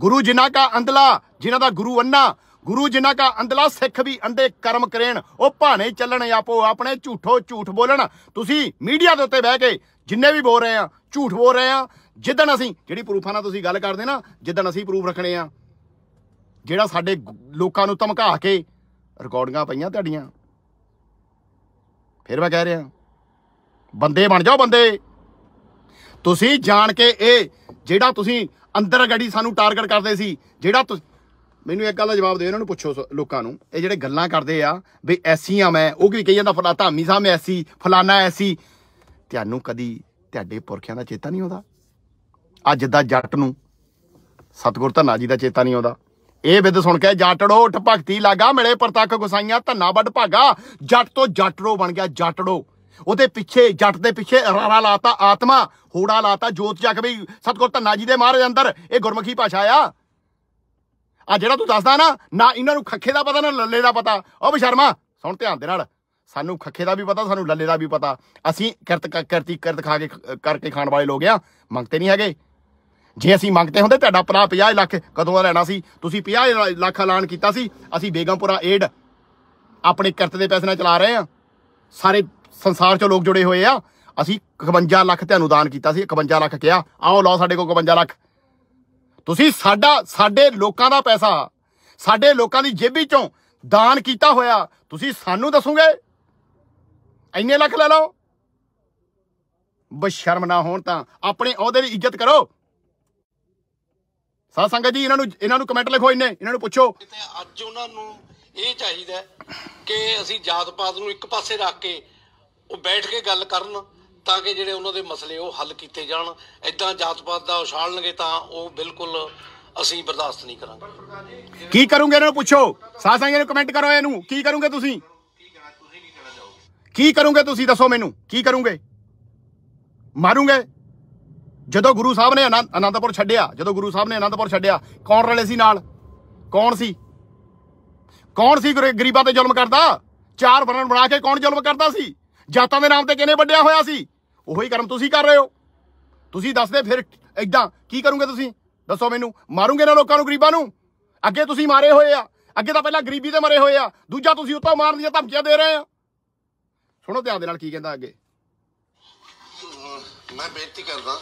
ਗੁਰੂ ਜਿਨ੍ਹਾਂ ਦਾ ਅੰਦਲਾ ਜਿਨ੍ਹਾਂ ਦਾ ਗੁਰੂ ਅੰਨਾ ਗੁਰੂ ਜਿਨ੍ਹਾਂ ਦਾ ਅੰਦਲਾ ਸਿੱਖ ਵੀ ਅੰਦੇ ਕਰਮ ਕਰੇਣ ਉਹ ਭਾਣੇ ਚੱਲਣ ਆਪੋ ਆਪਣੇ ਝੂਠੋ ਝੂਠ ਬੋਲਣ ਤੁਸੀਂ ਮੀਡੀਆ ਦੇ ਉੱਤੇ ਬਹਿ ਕੇ ਜਿੰਨੇ ਵੀ ਬੋਲ ਰਹੇ ਆ ਝੂਠ ਬੋਲ ਰਹੇ ਆ ਜਿੱਦਣ ਅਸੀਂ ਜਿਹੜੀ ਪ੍ਰੂਫਾਂ ਨਾਲ ਤੁਸੀਂ ਗੱਲ ਕਰਦੇ ਨਾ ਜਿੱਦਣ ਅਸੀਂ ਪ੍ਰੂਫ ਰੱਖਣੇ ਆ ਜਿਹੜਾ ਸਾਡੇ ਲੋਕਾਂ ਨੂੰ ਧਮਕਾ ਕੇ ਰਿਕਾਰਡਿੰਗਾਂ ਪਈਆਂ ਤੁਹਾਡੀਆਂ ਫਿਰ ਮੈਂ ਕਹਿ ਰਿਹਾ ਬੰਦੇ ਬਣ ਜਾਓ ਬੰਦੇ ਤੁਸੀਂ ਜਾਣ ਕੇ ਇਹ ਜਿਹੜਾ ਤੁਸੀਂ ਅੰਦਰ ਗੜੀ ਸਾਨੂੰ ਟਾਰਗੇਟ ਕਰਦੇ ਸੀ ਜਿਹੜਾ ਤੁਸੀਂ ਮੈਨੂੰ ਇੱਕ ਗੱਲ ਦਾ ਜਵਾਬ ਦੇ ਇਹਨਾਂ ਨੂੰ ਪੁੱਛੋ ਲੋਕਾਂ ਨੂੰ ਇਹ ਜਿਹੜੇ ਗੱਲਾਂ ਕਰਦੇ ਆ ਵੀ ਐਸੀ ਆ ਮੈਂ ਉਹ ਕੀ ਕਹੀ ਜਾਂਦਾ ਫਲਾ ਧਾਮੀ ਸਾਹਿਬ ਐਸੀ ਫਲਾਣਾ ਐਸੀ ਤੁਹਾਨੂੰ ਕਦੀ ਤੁਹਾਡੇ ਪੁਰਖਿਆਂ ਦਾ ਚੇਤਾ ਨਹੀਂ ਆਉਂਦਾ ਅੱਜ ਦਾ ਜੱਟ ਨੂੰ ਸਤਗੁਰ ਧੰਨਾ ਜੀ ਦਾ ਚੇਤਾ ਨਹੀਂ ਆਉਂਦਾ ਇਹ ਵਿਦ ਸੁਣ ਕੇ ਜੱਟੜੋ ਉੱਠ ਭਗਤੀ ਲਾਗਾ ਮਿਲੇ ਪ੍ਰਤੱਖ ਗੁਸਾਈਆਂ ਧੰਨਾ ਵੱਡ ਭਾਗਾ ਜੱਟ ਤੋਂ ਜੱਟੜੋ ਬਣ ਗਿਆ ਜੱਟੜੋ ਉਹਦੇ ਪਿੱਛੇ ਜੱਟ ਦੇ ਪਿੱਛੇ ਰਾਰਾ ਲਾਤਾ ਆਤਮਾ ਹੋੜਾ ਲਾਤਾ ਜੋਤ ਜਗ ਵੀ ਸਤਗੁਰ ਧੰਨਾ ਜੀ ਦੇ ਮਹਾਰਾਜ ਅੰਦਰ ਇਹ ਗੁਰਮੁਖੀ ਭਾਸ਼ਾ ਆ ਆ ਜਿਹੜਾ ਤੂੰ ਦੱਸਦਾ ਨਾ ਨਾ ਇਹਨਾਂ ਨੂੰ ਖੱਖੇ ਦਾ ਪਤਾ ਨਾ ਲੱਲੇ ਦਾ ਪਤਾ ਓ ਸ਼ਰਮਾ ਸੁਣ ਧਿਆਨ ਦੇ ਨਾਲ ਸਾਨੂੰ ਖੱਖੇ ਦਾ ਵੀ ਪਤਾ ਸਾਨੂੰ ਲੱਲੇ ਦਾ ਵੀ ਪਤਾ ਅਸੀਂ ਕਿਰਤ ਕਰਤੀ ਕਿਰਤ ਖਾ ਕੇ ਕਰਕੇ ਖਾਣ ਵਾਲੇ ਲੋਕ ਆ ਮੰਗਤੇ ਨਹੀਂ ਹੈਗੇ ਜੇ ਅਸੀਂ ਮੰਗਤੇ ਹੁੰਦੇ ਤੁਹਾਡਾ ਭਰਾ 50 ਲੱਖ ਕਦੋਂ ਦਾ ਲੈਣਾ ਸੀ ਤੁਸੀਂ 50 ਲੱਖ ਐਲਾਨ ਕੀਤਾ ਸੀ ਅਸੀਂ ਬੇਗਮਪੁਰਾ ਏਡ ਆਪਣੇ ਕਿਰਤ ਦੇ ਪੈਸੇ ਨਾਲ ਚਲਾ ਰਹੇ ਆ ਸਾਰੇ ਸੰਸਾਰ ਚੋਂ ਲੋਕ ਜੁੜੇ ਹੋਏ ਆ ਅਸੀਂ 51 ਲੱਖ ਤੁਹਾਨੂੰ ਦਾਨ ਕੀਤਾ ਸੀ 51 ਲੱਖ ਕਿਹਾ ਆਓ ਲਓ ਸਾਡੇ ਕੋਲ 51 ਲੱਖ ਤੁਸੀਂ ਸਾਡਾ ਸਾਡੇ ਲੋਕਾਂ ਦਾ ਪੈਸਾ ਸਾਡੇ ਲੋਕਾਂ ਦੀ ਜੇਬੀ ਚੋਂ ਦਾਨ ਕੀਤਾ ਹੋਇਆ ਤੁਸੀਂ ਸਾਨੂੰ ਦੱਸੋਗੇ ਐਨੇ ਲੱਖ ਲੈ ਲਓ ਬਸ਼ਰਮ ਨਾ ਹੋਣ ਤਾਂ ਆਪਣੇ ਅਹੁਦੇ ਦੀ ਇੱਜ਼ਤ ਕਰੋ ਸਾਧ ਸੰਗਤ ਜੀ ਇਹਨਾਂ ਨੂੰ ਇਹਨਾਂ ਨੂੰ ਕਮੈਂਟ ਲਿਖੋ ਇੰਨੇ ਇਹਨਾਂ ਨੂੰ ਪੁੱਛੋ ਅੱਜ ਉਹਨਾਂ ਨੂੰ ਇਹ ਚਾਹੀਦਾ ਕਿ ਅਸੀਂ ਜਾਤ ਪਾਤ ਨੂੰ ਇੱਕ ਪਾਸੇ ਰੱਖ ਕੇ ਉਹ ਬੈਠ ਕੇ ਗੱਲ ਕਰਨ ਤਾਂ ਕਿ ਜਿਹੜੇ ਉਹਨਾਂ ਦੇ ਮਸਲੇ ਉਹ ਹੱਲ ਕੀਤੇ ਜਾਣ ਐਦਾਂ ਜਾਤ ਪਾਤ ਦਾ ਉਛਾਲਣਗੇ ਤਾਂ ਉਹ ਬਿਲਕੁਲ ਅਸੀਂ ਬਰਦਾਸ਼ਤ ਨਹੀਂ ਕਰਾਂਗੇ ਕੀ ਕਰੋਗੇ ਇਹਨਾਂ ਨੂੰ ਪੁੱਛੋ ਸਾਸਾਂਗੇ ਨੂੰ ਕਮੈਂਟ ਕਰੋ ਇਹਨੂੰ ਕੀ ਕਰੋਗੇ ਤੁਸੀਂ ਕੀ ਕਰੋਗੇ ਤੁਸੀਂ ਦੱਸੋ ਮੈਨੂੰ ਕੀ ਕਰੋਗੇ ਮਾਰੂਗੇ ਜਦੋਂ ਗੁਰੂ ਸਾਹਿਬ ਨੇ ਅਨੰਦਪੁਰ ਛੱਡਿਆ ਜਦੋਂ ਗੁਰੂ ਸਾਹਿਬ ਨੇ ਅਨੰਦਪੁਰ ਛੱਡਿਆ ਕੌਣ ਰਲੇ ਸੀ ਨਾਲ ਕੌਣ ਸੀ ਕੌਣ ਸੀ ਗਰੀਬਾਂ ਤੇ ਜ਼ੁਲਮ ਕਰਦਾ ਚਾਰ ਬਰਨ ਬਣਾ ਕੇ ਕੌਣ ਜ਼ੁਲਮ ਕਰਦਾ ਸੀ ਜਾਤਾਂ ਦੇ ਨਾਮ ਤੇ ਕਿਨੇ ਵੱਡਿਆ ਹੋਇਆ ਸੀ ਉਹੀ ਕਰਮ ਤੁਸੀਂ ਕਰ ਰਹੇ ਹੋ ਤੁਸੀਂ ਦੱਸਦੇ ਫਿਰ ਐਦਾਂ ਕੀ ਕਰੋਗੇ ਤੁਸੀਂ ਦੱਸੋ ਮੈਨੂੰ ਮਾਰੋਗੇ ਇਹਨਾਂ ਲੋਕਾਂ ਨੂੰ ਗਰੀਬਾਂ ਨੂੰ ਅੱਗੇ ਤੁਸੀਂ ਮਾਰੇ ਹੋਏ ਆ ਅੱਗੇ ਤਾਂ ਪਹਿਲਾਂ ਗਰੀਬੀ ਤੇ ਮਰੇ ਹੋਏ ਆ ਦੂਜਾ ਤੁਸੀਂ ਉੱਤੋਂ ਮਾਰਨ ਦੀਆਂ ਧਮਕੀਆਂ ਦੇ ਰਹੇ ਆ ਸੁਣੋ ਧਿਆਨ ਦੇ ਨਾਲ ਕੀ ਕਹਿੰਦਾ ਅੱਗੇ ਮੈਂ ਬੇਨਤੀ ਕਰਦਾ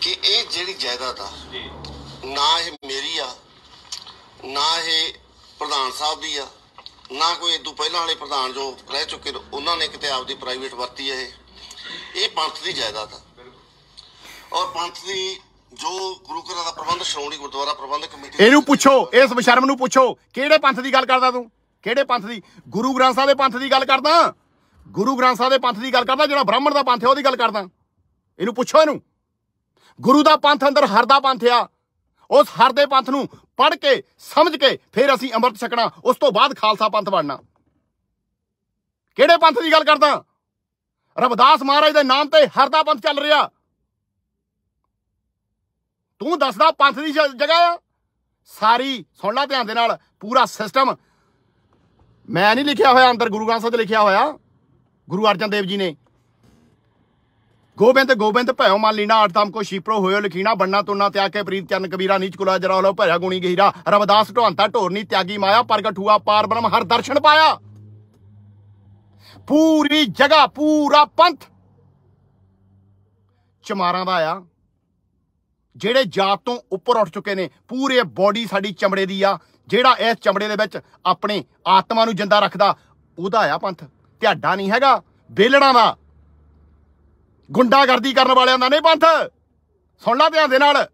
ਕਿ ਇਹ ਜਿਹੜੀ ਜਾਇਦਾਦ ਆ ਨਾ ਇਹ ਮੇਰੀ ਆ ਨਾ ਇਹ ਪ੍ਰਧਾਨ ਸਾਹਿਬ ਦੀ ਆ ਨਾ ਕੋਈ ਇਦੋਂ ਪਹਿਲਾਂ ਵਾਲੇ ਪ੍ਰਧਾਨ ਜੋ ਰਹਿ ਚੁੱਕੇ ਉਹਨਾਂ ਨੇ ਕਿਤੇ ਆਪਦੀ ਪ੍ਰਾਈਵੇਟ ਵਰਤੀ ਹੈ ਇਹ ਇਹ ਪੰਥ ਦੀ ਜਾਇਦਾਦ ਆ ਔਰ ਪੰਥ ਦੀ ਜੋ ਗੁਰੂ ਘਰਾਂ ਦਾ ਪ੍ਰਬੰਧ ਸ਼੍ਰੋਣੀ ਗੁਰਦੁਆਰਾ ਪ੍ਰਬੰਧਕ ਕਮੇਟੀ ਇਹਨੂੰ ਪੁੱਛੋ ਇਸ ਬਸ਼ਰਮ ਨੂੰ ਪੁੱਛੋ ਕਿਹੜੇ ਪੰਥ ਦੀ ਗੱਲ ਕਰਦਾ ਤੂੰ ਕਿਹੜੇ ਪੰਥ ਦੀ ਗੁਰੂ ਗ੍ਰੰਥ ਸਾਹਿਬ ਦੇ ਪੰਥ ਦੀ ਗੱਲ ਕਰਦਾ ਗੁਰੂ ਗ੍ਰੰਥ ਸਾਹਿਬ ਦੇ ਪੰਥ ਦੀ ਗੱਲ ਕਰਦਾ ਜਿਹੜਾ ਬ੍ਰਾਹਮਣ ਦਾ ਪੰਥ ਹੈ ਉਹਦੀ ਗੱਲ ਕਰਦਾ ਇਹਨੂੰ ਪੁੱਛੋ ਇਹਨੂੰ ਗੁਰੂ ਦਾ ਪੰਥ ਅੰਦਰ ਹਰ ਦਾ ਪੰਥ ਆ ਉਸ ਹਰ ਦੇ ਪੰਥ ਨੂੰ ਪੜ ਕੇ ਸਮਝ ਕੇ ਫਿਰ ਅਸੀਂ ਅੰਮ੍ਰਿਤ ਛਕਣਾ ਉਸ ਤੋਂ ਬਾਅਦ ਖਾਲਸਾ ਪੰਥ ਬਣਨਾ ਕਿਹੜੇ ਪੰਥ ਦੀ ਗੱਲ ਕਰਦਾ ਰਵਿਦਾਸ ਮਹਾਰਾਜ ਦੇ ਨਾਮ ਤੇ ਹਰਦਾ ਪੰਥ ਚੱਲ ਰਿਹਾ ਤੂੰ ਦੱਸਦਾ ਪੰਥ ਦੀ ਜਗ੍ਹਾ ਆ ਸਾਰੀ ਸੁਣ ਲੈ ਧਿਆਨ ਦੇ ਨਾਲ ਪੂਰਾ ਸਿਸਟਮ ਮੈਂ ਨਹੀਂ ਲਿਖਿਆ ਹੋਇਆ ਅੰਦਰ ਗੁਰੂ ਗ੍ਰੰਥ ਸਾਹਿਬ ਤੇ ਲਿਖਿਆ ਹੋਇਆ ਗੁਰੂ ਅਰਜਨ ਦੇਵ ਜੀ ਨੇ ਗੋਬਿੰਦ ਗੋਬਿੰਦ ਭੈਉ ਮਨ ਲੀਨਾ ਅਰਦਾਮ ਕੋ ਸ਼ੀਪਰੋ ਹੋਇਓ ਲਖੀਣਾ ਬੰਨਾ ਤੋਨਾ ਕੇ ਪ੍ਰੀਤ ਚਰਨ ਕਬੀਰਾ ਨੀਚ ਕੁਲਾ ਜਰਾ ਲੋ ਭਰਿਆ ਗੁਣੀ ਗਹੀਰਾ ਰਵਦਾਸ ਢੋਹੰਤਾ ਢੋਰਨੀ ਤਿਆਗੀ ਮਾਇਆ ਪ੍ਰਗਟ ਹੂਆ ਪਾਰ ਬ੍ਰਹਮ ਹਰ ਦਰਸ਼ਨ ਪਾਇਆ ਪੂਰੀ ਜਗ੍ਹਾ ਪੂਰਾ ਪੰਥ ਚਮਾਰਾਂ ਦਾ ਆ ਜਿਹੜੇ ਜਾਤ ਤੋਂ ਉੱਪਰ ਉੱਠ ਚੁੱਕੇ ਨੇ ਪੂਰੇ ਬਾਡੀ ਸਾਡੀ ਚਮੜੇ ਦੀ ਆ ਜਿਹੜਾ ਇਸ ਚਮੜੇ ਦੇ ਵਿੱਚ ਆਪਣੇ ਆਤਮਾ ਨੂੰ ਜਿੰਦਾ ਰੱਖਦਾ ਉਹਦਾ ਆ ਪੰਥ ਤੁਹਾਡਾ ਨਹੀਂ ਹੈਗਾ ਬੇਲੜਾਂ ਦਾ ਗੁੰਡਾਗਰਦੀ ਕਰਨ ਵਾਲਿਆਂ ਦਾ ਨਹੀਂ ਪੰਥ ਸੁਣ ਲੈ ਧਿਆਨ ਦੇ ਨਾਲ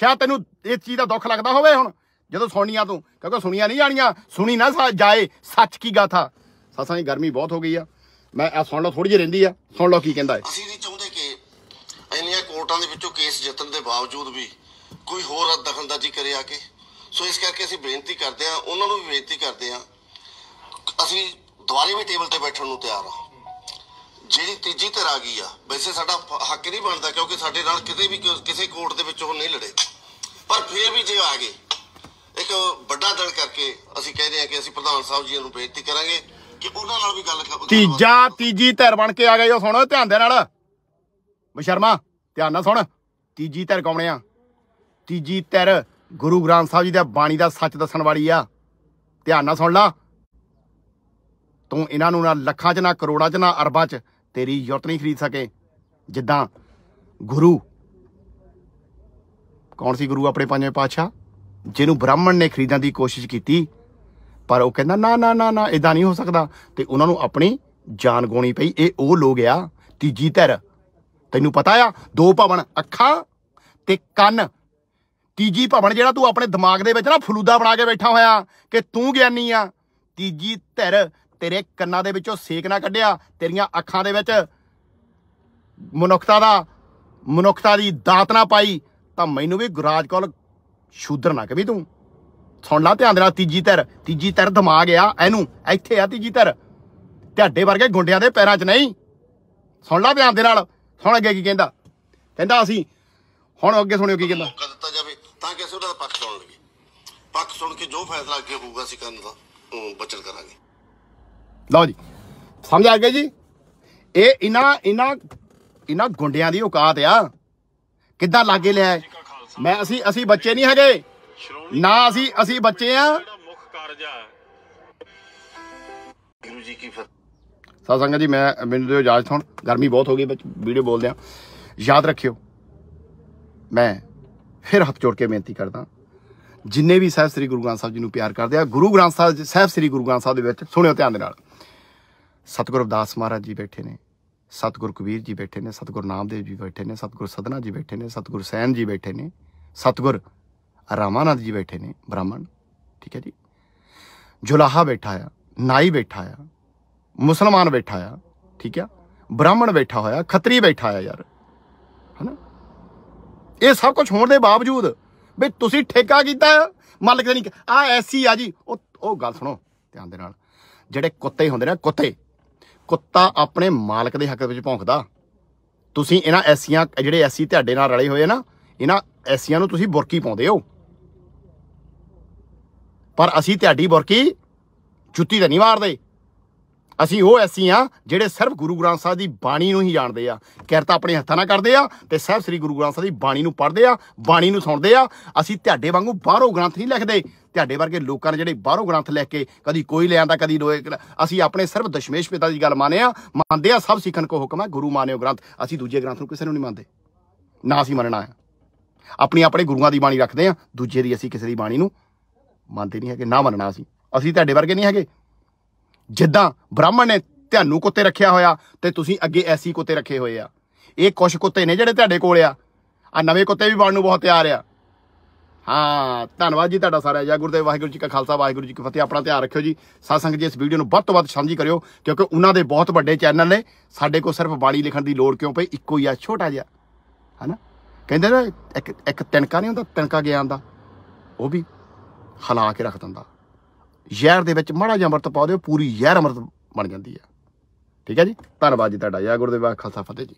ਸ਼ਾਇਦ ਤੈਨੂੰ ਇਸ ਚੀਜ਼ ਦਾ ਦੁੱਖ ਲੱਗਦਾ ਹੋਵੇ ਹੁਣ ਜਦੋਂ ਸੁਣੀਆਂ ਤੂੰ ਕਿਉਂਕਿ ਸੁਣੀਆਂ ਨਹੀਂ ਜਾਣੀਆਂ ਸੁਣੀ ਨਾ ਜਾਏ ਸੱਚ ਕੀ ਗਾਥਾ ਸਸਾਂ ਦੀ ਗਰਮੀ ਬਹੁਤ ਹੋ ਗਈ ਆ ਮੈਂ ਆ ਸੁਣ ਲਓ ਥੋੜੀ ਜਿਹੀ ਰਹਿੰਦੀ ਆ ਸੁਣ ਲਓ ਕੀ ਕਹਿੰਦਾ ਹੈ ਅਸੀਂ ਨਹੀਂ ਚਾਹੁੰਦੇ ਕਿ ਇੰਨੀਆਂ ਕੋਰਟਾਂ ਦੇ ਵਿੱਚੋਂ ਕੇਸ ਜਿੱਤਣ ਦੇ ਬਾਵਜੂਦ ਵੀ ਕੋਈ ਹੋਰ ਦਖਲਅੰਦਾਜ਼ੀ ਕਰੇ ਆ ਕੇ ਸੋ ਇਸ ਕਰਕੇ ਅਸੀਂ ਬੇਨਤੀ ਕਰਦੇ ਆ ਉਹਨਾਂ ਨੂੰ ਵੀ ਬੇਨਤੀ ਕਰਦੇ ਆ ਅਸੀਂ ਦੁਆਰੇ ਵੀ ਟੇਬਲ ਤੇ ਬੈਠਣ ਨੂੰ ਤਿਆਰ ਆ ਜਿਹੜੀ ਤੀਜੀ ਧਿਰ ਆ ਗਈ ਆ ਵੈਸੇ ਸਾਡਾ ਹੱਕ ਨਹੀਂ ਬਣਦਾ ਕਿਉਂਕਿ ਸਾਡੇ ਨਾਲ ਕਿਤੇ ਵੀ ਕਿਸੇ ਕੋਰਟ ਦੇ ਵਿੱਚ ਉਹ ਨਹੀਂ ਲੜੇ ਪਰ ਫੇਰ ਵੀ ਜੇ ਆ ਗਏ ਇੱਕ ਵੱਡਾ ਦਲ ਕਰਕੇ ਅਸੀਂ ਕਹਿੰਦੇ ਆ ਕਿ ਅਸੀਂ ਪ੍ਰਧਾਨ ਸਾਹਿਬ ਜੀ ਨੂੰ ਬੇਨਤੀ ਕਰਾਂਗੇ ਕਿ ਉਹਨਾਂ ਨਾਲ ਵੀ ਗੱਲ ਕਰ ਤੀਜਾ ਤੀਜੀ ਧਿਰ ਬਣ ਕੇ ਆ ਗਏ ਹੋ ਸੁਣ ਧਿਆਨ ਦੇ ਨਾਲ ਬਸ਼ਰਮਾ ਧਿਆਨ ਨਾਲ ਸੁਣ ਤੀਜੀ ਧਿਰ ਕੌਣ ਆ ਤੀਜੀ ਧਿਰ ਗੁਰੂ ਗ੍ਰੰਥ ਸਾਹਿਬ ਜੀ ਦਾ ਬਾਣੀ ਦਾ ਸੱਚ ਦੱਸਣ ਵਾਲੀ ਆ ਧਿਆਨ ਨਾਲ ਸੁਣ ਲਾ ਤੂੰ ਇਹਨਾਂ ਨੂੰ ਨਾ ਲੱਖਾਂ 'ਚ ਨਾ ਕਰੋੜਾਂ 'ਚ ਨਾ ਅਰਬਾਂ 'ਚ ਤੇਰੀ ਯੁਰਤ ਨਹੀਂ ਖਰੀਦ ਸਕੇ ਜਿੱਦਾਂ ਗੁਰੂ ਕੌਣ ਸੀ ਗੁਰੂ ਆਪਣੇ ਪੰਜਵੇਂ ਪਾਤਸ਼ਾਹ ਜਿਹਨੂੰ ਬ੍ਰਾਹਮਣ ਨੇ ਖਰੀਦਣ ਦੀ ਕੋਸ਼ਿਸ਼ ਕੀਤੀ ਪਰ ਉਹ ਕਹਿੰਦਾ ਨਾ ਨਾ ਨਾ ਨਾ ਇਦਾਂ ਨਹੀਂ ਹੋ ਸਕਦਾ ਤੇ ਉਹਨਾਂ ਨੂੰ ਆਪਣੀ ਜਾਨ ਗੋਣੀ ਪਈ ਇਹ ਉਹ ਲੋਗ ਆ ਤੀਜੀ ਧਿਰ ਤੈਨੂੰ ਪਤਾ ਆ ਦੋ ਭਵਨ ਅੱਖਾਂ ਤੇ ਕੰਨ ਤੀਜੀ ਭਵਨ ਜਿਹੜਾ ਤੂੰ ਆਪਣੇ ਦਿਮਾਗ ਦੇ ਵਿੱਚ ਨਾ ਫਲੂਦਾ ਬਣਾ ਕੇ ਬੈਠਾ ਹੋਇਆ ਕਿ ਤੂੰ ਗਿਆਨੀ ਆ ਤੀਜੀ ਧਿਰ ਤੇਰੇ ਕੰਨਾਂ ਦੇ ਵਿੱਚੋਂ ਸੇਕ ਨਾ ਕੱਢਿਆ ਤੇਰੀਆਂ ਅੱਖਾਂ ਦੇ ਵਿੱਚ ਮਨੁੱਖਤਾ ਦਾ ਮਨੁੱਖਤਾ ਦੀ ਦਾਤ ਨਾ ਪਾਈ ਤਾਂ ਮੈਨੂੰ ਵੀ ਗੁਰਾਜ ਕੋਲ ਸ਼ੂਦਰ ਨਾ ਕਵੀ ਤੂੰ ਸੁਣ ਲਾ ਧਿਆਨ ਦੇ ਨਾਲ ਤੀਜੀ ਧਿਰ ਤੀਜੀ ਧਿਰ ਦਿਮਾਗ ਆ ਇਹਨੂੰ ਇੱਥੇ ਆ ਤੀਜੀ ਧਿਰ ਤੁਹਾਡੇ ਵਰਗੇ ਗੁੰਡਿਆਂ ਦੇ ਪੈਰਾਂ 'ਚ ਨਹੀਂ ਸੁਣ ਲਾ ਧਿਆਨ ਦੇ ਨਾਲ ਸੁਣ ਅੱਗੇ ਕੀ ਕਹਿੰਦਾ ਕਹਿੰਦਾ ਅਸੀਂ ਹੁਣ ਅੱਗੇ ਸੁਣਿਓ ਕੀ ਕਹਿੰਦਾ ਦਿੱਤਾ ਜਾਵੇ ਤਾਂ ਕਿ ਅਸੀਂ ਉਹਦਾ ਪੱਖ ਸੁਣ ਲਈਏ ਪੱਖ ਸੁਣ ਕੇ ਜੋ ਫੈਸਲਾ ਅੱਗੇ ਹੋਊਗਾ ਅਸੀਂ ਕਰਨ ਦਾ ਬਚਤ ਕਰਾਂਗੇ ਲਓ ਜੀ ਸਮਝ ਆ ਗਿਆ ਜੀ ਇਹ ਇਨਾ ਇਨਾ ਇਨਾ ਗੁੰਡਿਆਂ ਦੀ ਔਕਾਤ ਆ ਕਿੱਦਾਂ ਲਾਗੇ ਲਿਆ ਮੈਂ ਅਸੀਂ ਅਸੀਂ ਬੱਚੇ ਨਹੀਂ ਹੈਗੇ ਨਾ ਅਸੀਂ ਅਸੀਂ ਬੱਚੇ ਆ ਗੁਰੂ ਜੀ ਕੀ ਫਤਿਹ ਸੰਗਤ ਜੀ ਮੈਂ ਮੈਨੂੰ ਦਿਓ ਇਜਾਜ਼ਤ ਹੁਣ ਗਰਮੀ ਬਹੁਤ ਹੋ ਗਈ ਵਿੱਚ ਵੀਡੀਓ ਬੋਲਦੇ ਆ ਯਾਦ ਰੱਖਿਓ ਮੈਂ ਫਿਰ ਹੱਥ ਜੋੜ ਕੇ ਬੇਨਤੀ ਕਰਦਾ ਜਿੰਨੇ ਵੀ ਸਹਿਬ ਸ੍ਰੀ ਗੁਰੂ ਗ੍ਰੰਥ ਸਾਹਿਬ ਜੀ ਨੂੰ ਪਿਆਰ ਕਰਦੇ ਆ ਗੁਰੂ ਗ੍ਰੰਥ ਸਾਹਿਬ ਸਹਿਬ ਸ੍ਰੀ ਗੁਰੂ ਗ੍ਰੰਥ ਸਾਹਿਬ ਦੇ ਵਿੱਚ ਸੁਣਿਓ ਧਿਆਨ ਦੇ ਨਾਲ ਸਤਗੁਰੂ ਅਰਦਾਸ ਮਹਾਰਾਜ ਜੀ ਬੈਠੇ ਨੇ ਸਤਗੁਰੂ ਕਬੀਰ ਜੀ ਬੈਠੇ ਨੇ ਸਤਗੁਰੂ ਨਾਮਦੇਵ ਜੀ ਬੈਠੇ ਨੇ ਸਤਗੁਰੂ ਸਦਨਾ ਜੀ ਬੈਠੇ ਨੇ ਸਤਗੁਰੂ ਸੈਨ ਜੀ ਬੈਠੇ ਨੇ ਸਤਗੁਰੂ ਰਾਮਾਨੰਦ ਜੀ ਬੈਠੇ ਨੇ ਬ੍ਰਾਹਮਣ ਠੀਕ ਹੈ ਜੀ ਜੁਲਾਹਾ ਬੈਠਾ ਆ ਨਾਈ ਬੈਠਾ ਆ ਮੁਸਲਮਾਨ ਬੈਠਾ ਆ ਠੀਕ ਆ ਬ੍ਰਾਹਮਣ ਬੈਠਾ ਹੋਇਆ ਖੱਤਰੀ ਬੈਠਾ ਆ ਯਾਰ ਹਨਾ ਇਹ ਸਭ ਕੁਝ ਹੋਣ ਦੇ ਬਾਵਜੂਦ ਵੀ ਤੁਸੀਂ ਠੇਕਾ ਕੀਤਾ ਮਾਲਕ ਦੇ ਨਹੀਂ ਆ ਐਸੀ ਆ ਜੀ ਉਹ ਉਹ ਗੱਲ ਸੁਣੋ ਧਿਆਨ ਦੇ ਨਾਲ ਜਿਹੜੇ ਕੁੱਤੇ ਹੁੰਦੇ ਨੇ ਕੁੱਤੇ ਕੁੱਤਾ ਆਪਣੇ ਮਾਲਕ ਦੇ ਹੱਕ ਵਿੱਚ ਭੌਂਕਦਾ ਤੁਸੀਂ ਇਹਨਾਂ ਐਸੀਆਂ ਜਿਹੜੇ ਐਸੀ ਤੁਹਾਡੇ ਨਾਲ ਰਲੇ ਹੋਏ ਨਾ ਇਹਨਾਂ ਐਸੀਆਂ ਨੂੰ ਤੁਸੀਂ ਬੁਰਕੀ ਪਾਉਂਦੇ ਹੋ ਪਰ ਅਸੀਂ ਤੁਹਾਡੀ ਬੁਰਕੀ ਚੁੱਤੀ ਤਾਂ ਨਹੀਂ ਮਾਰਦੇ ਅਸੀਂ ਉਹ ਐਸੀ ਆ ਜਿਹੜੇ ਸਿਰਫ ਗੁਰੂ ਗ੍ਰੰਥ ਸਾਹਿਬ ਦੀ ਬਾਣੀ ਨੂੰ ਹੀ ਜਾਣਦੇ ਆ ਕਿਰਤ ਆਪਣੇ ਹੱਥਾਂ ਨਾਲ ਕਰਦੇ ਆ ਤੇ ਸਹਿਬ ਸ੍ਰੀ ਗੁਰੂ ਗ੍ਰੰਥ ਸਾਹਿਬ ਦੀ ਬਾਣੀ ਨੂੰ ਪੜ੍ਹਦੇ ਆ ਬਾਣੀ ਨੂੰ ਸੁਣਦੇ ਆ ਅਸੀਂ ਤੁਹਾਡੇ ਵਾਂਗੂ ਬਾਹਰੋਂ ਗ੍ਰੰਥ ਨਹੀਂ ਲਿਖਦੇ ਤੁਹਾਡੇ ਵਰਗੇ ਲੋਕਾਂ ਨੇ ਜਿਹੜੇ ਬਾਹਰੋਂ ਗ੍ਰੰਥ ਲਿਖ ਕੇ ਕਦੀ ਕੋਈ ਲੈ ਆਂਦਾ ਕਦੀ ਲੋਏ ਅਸੀਂ ਆਪਣੇ ਸਿਰਫ ਦਸ਼ਮੇਸ਼ ਪਿਤਾ ਦੀ ਗੱਲ ਮੰਨਿਆ ਮੰਨਦੇ ਆ ਸਭ ਸਿੱਖਣ ਕੋ ਹੁਕਮ ਹੈ ਗੁਰੂ ਮਾਨਿਓ ਗ੍ਰੰਥ ਅਸੀਂ ਦੂਜੇ ਗ੍ਰੰਥ ਨੂੰ ਕਿਸੇ ਨੂੰ ਨਹੀਂ ਮੰਨਦੇ ਨਾ ਅਸੀਂ ਮੰਨਣਾ ਆਪਣੀ ਆਪਣੇ ਗੁਰੂਆਂ ਦੀ ਬਾਣੀ ਰੱਖਦੇ ਆ ਦੂਜੇ ਦੀ ਅਸੀਂ ਕਿਸੇ ਦੀ ਬਾਣੀ ਨੂੰ ਮੰਨਦੇ ਨਹੀਂ ਹੈਗੇ ਨਾ ਮੰਨਣਾ ਅਸੀਂ ਅਸੀਂ ਤੁਹਾਡੇ ਵਰਗੇ ਨਹੀਂ ਹੈਗੇ ਜਿੱਦਾਂ ਬ੍ਰਾਹਮਣ ਨੇ ਤੁਹਾਨੂੰ ਕੁੱਤੇ ਰੱਖਿਆ ਹੋਇਆ ਤੇ ਤੁਸੀਂ ਅੱਗੇ ਐਸੀ ਕੁੱਤੇ ਰੱਖੇ ਹੋਏ ਆ ਇਹ ਕੁਛ ਕੁੱਤੇ ਨੇ ਜਿਹੜੇ ਤੁਹਾਡੇ ਕੋਲ ਆ ਆ ਨਵੇਂ ਕੁੱਤੇ ਵੀ ਬਣਨ ਨੂੰ ਬਹੁਤ ਤਿਆਰ ਆ ਹਾਂ ਧੰਨਵਾਦ ਜੀ ਤੁਹਾਡਾ ਸਾਰਿਆਂ ਦਾ ਗੁਰਦੇਵ ਵਾਹਿਗੁਰੂ ਜੀ ਕਾ ਖਾਲਸਾ ਵਾਹਿਗੁਰੂ ਜੀ ਕੀ ਫਤਿਹ ਆਪਣਾ ਧਿਆਨ ਰੱਖਿਓ ਜੀ ਸੰਗਤ ਜੀ ਇਸ ਵੀਡੀਓ ਨੂੰ ਵੱਧ ਤੋਂ ਵੱਧ ਸਾਂਝੀ ਕਰਿਓ ਕਿਉਂਕਿ ਉਹਨਾਂ ਦੇ ਬਹੁਤ ਵੱਡੇ ਚੈਨਲ ਨੇ ਸਾਡੇ ਕੋਲ ਸਿਰਫ ਬਾਣੀ ਲਿਖਣ ਦੀ ਲੋੜ ਕਿਉਂ ਪਈ ਇੱਕੋ ਹੀ ਆ ਛੋਟਾ ਜਿਹਾ ਹਨਾ ਕਹਿੰਦੇ ਨਾ ਇੱਕ ਇੱਕ ਤਣਕਾ ਨਹੀਂ ਹੁੰਦਾ ਤਣਕਾ ਗਿਆਨ ਦਾ ਉਹ ਵੀ ਹਲਾ ਕੇ ਰੱਖ ਦਿੰਦਾ ਜ਼ਹਿਰ ਦੇ ਵਿੱਚ ਮੜਾ ਜਾਂ ਅੰਮ੍ਰਿਤ ਪਾ ਦਿਓ ਪੂਰੀ ਜ਼ਹਿਰ ਅੰਮ੍ਰਿਤ ਬਣ ਜਾਂਦੀ ਆ ਠੀਕ ਹੈ ਜੀ ਧੰਨਵਾਦ ਜੀ ਤੁਹਾਡਾ ਜੈ ਗੁਰਦੇਵਾ ਖਾਲਸਾ ਫਤਿਹ ਜੀ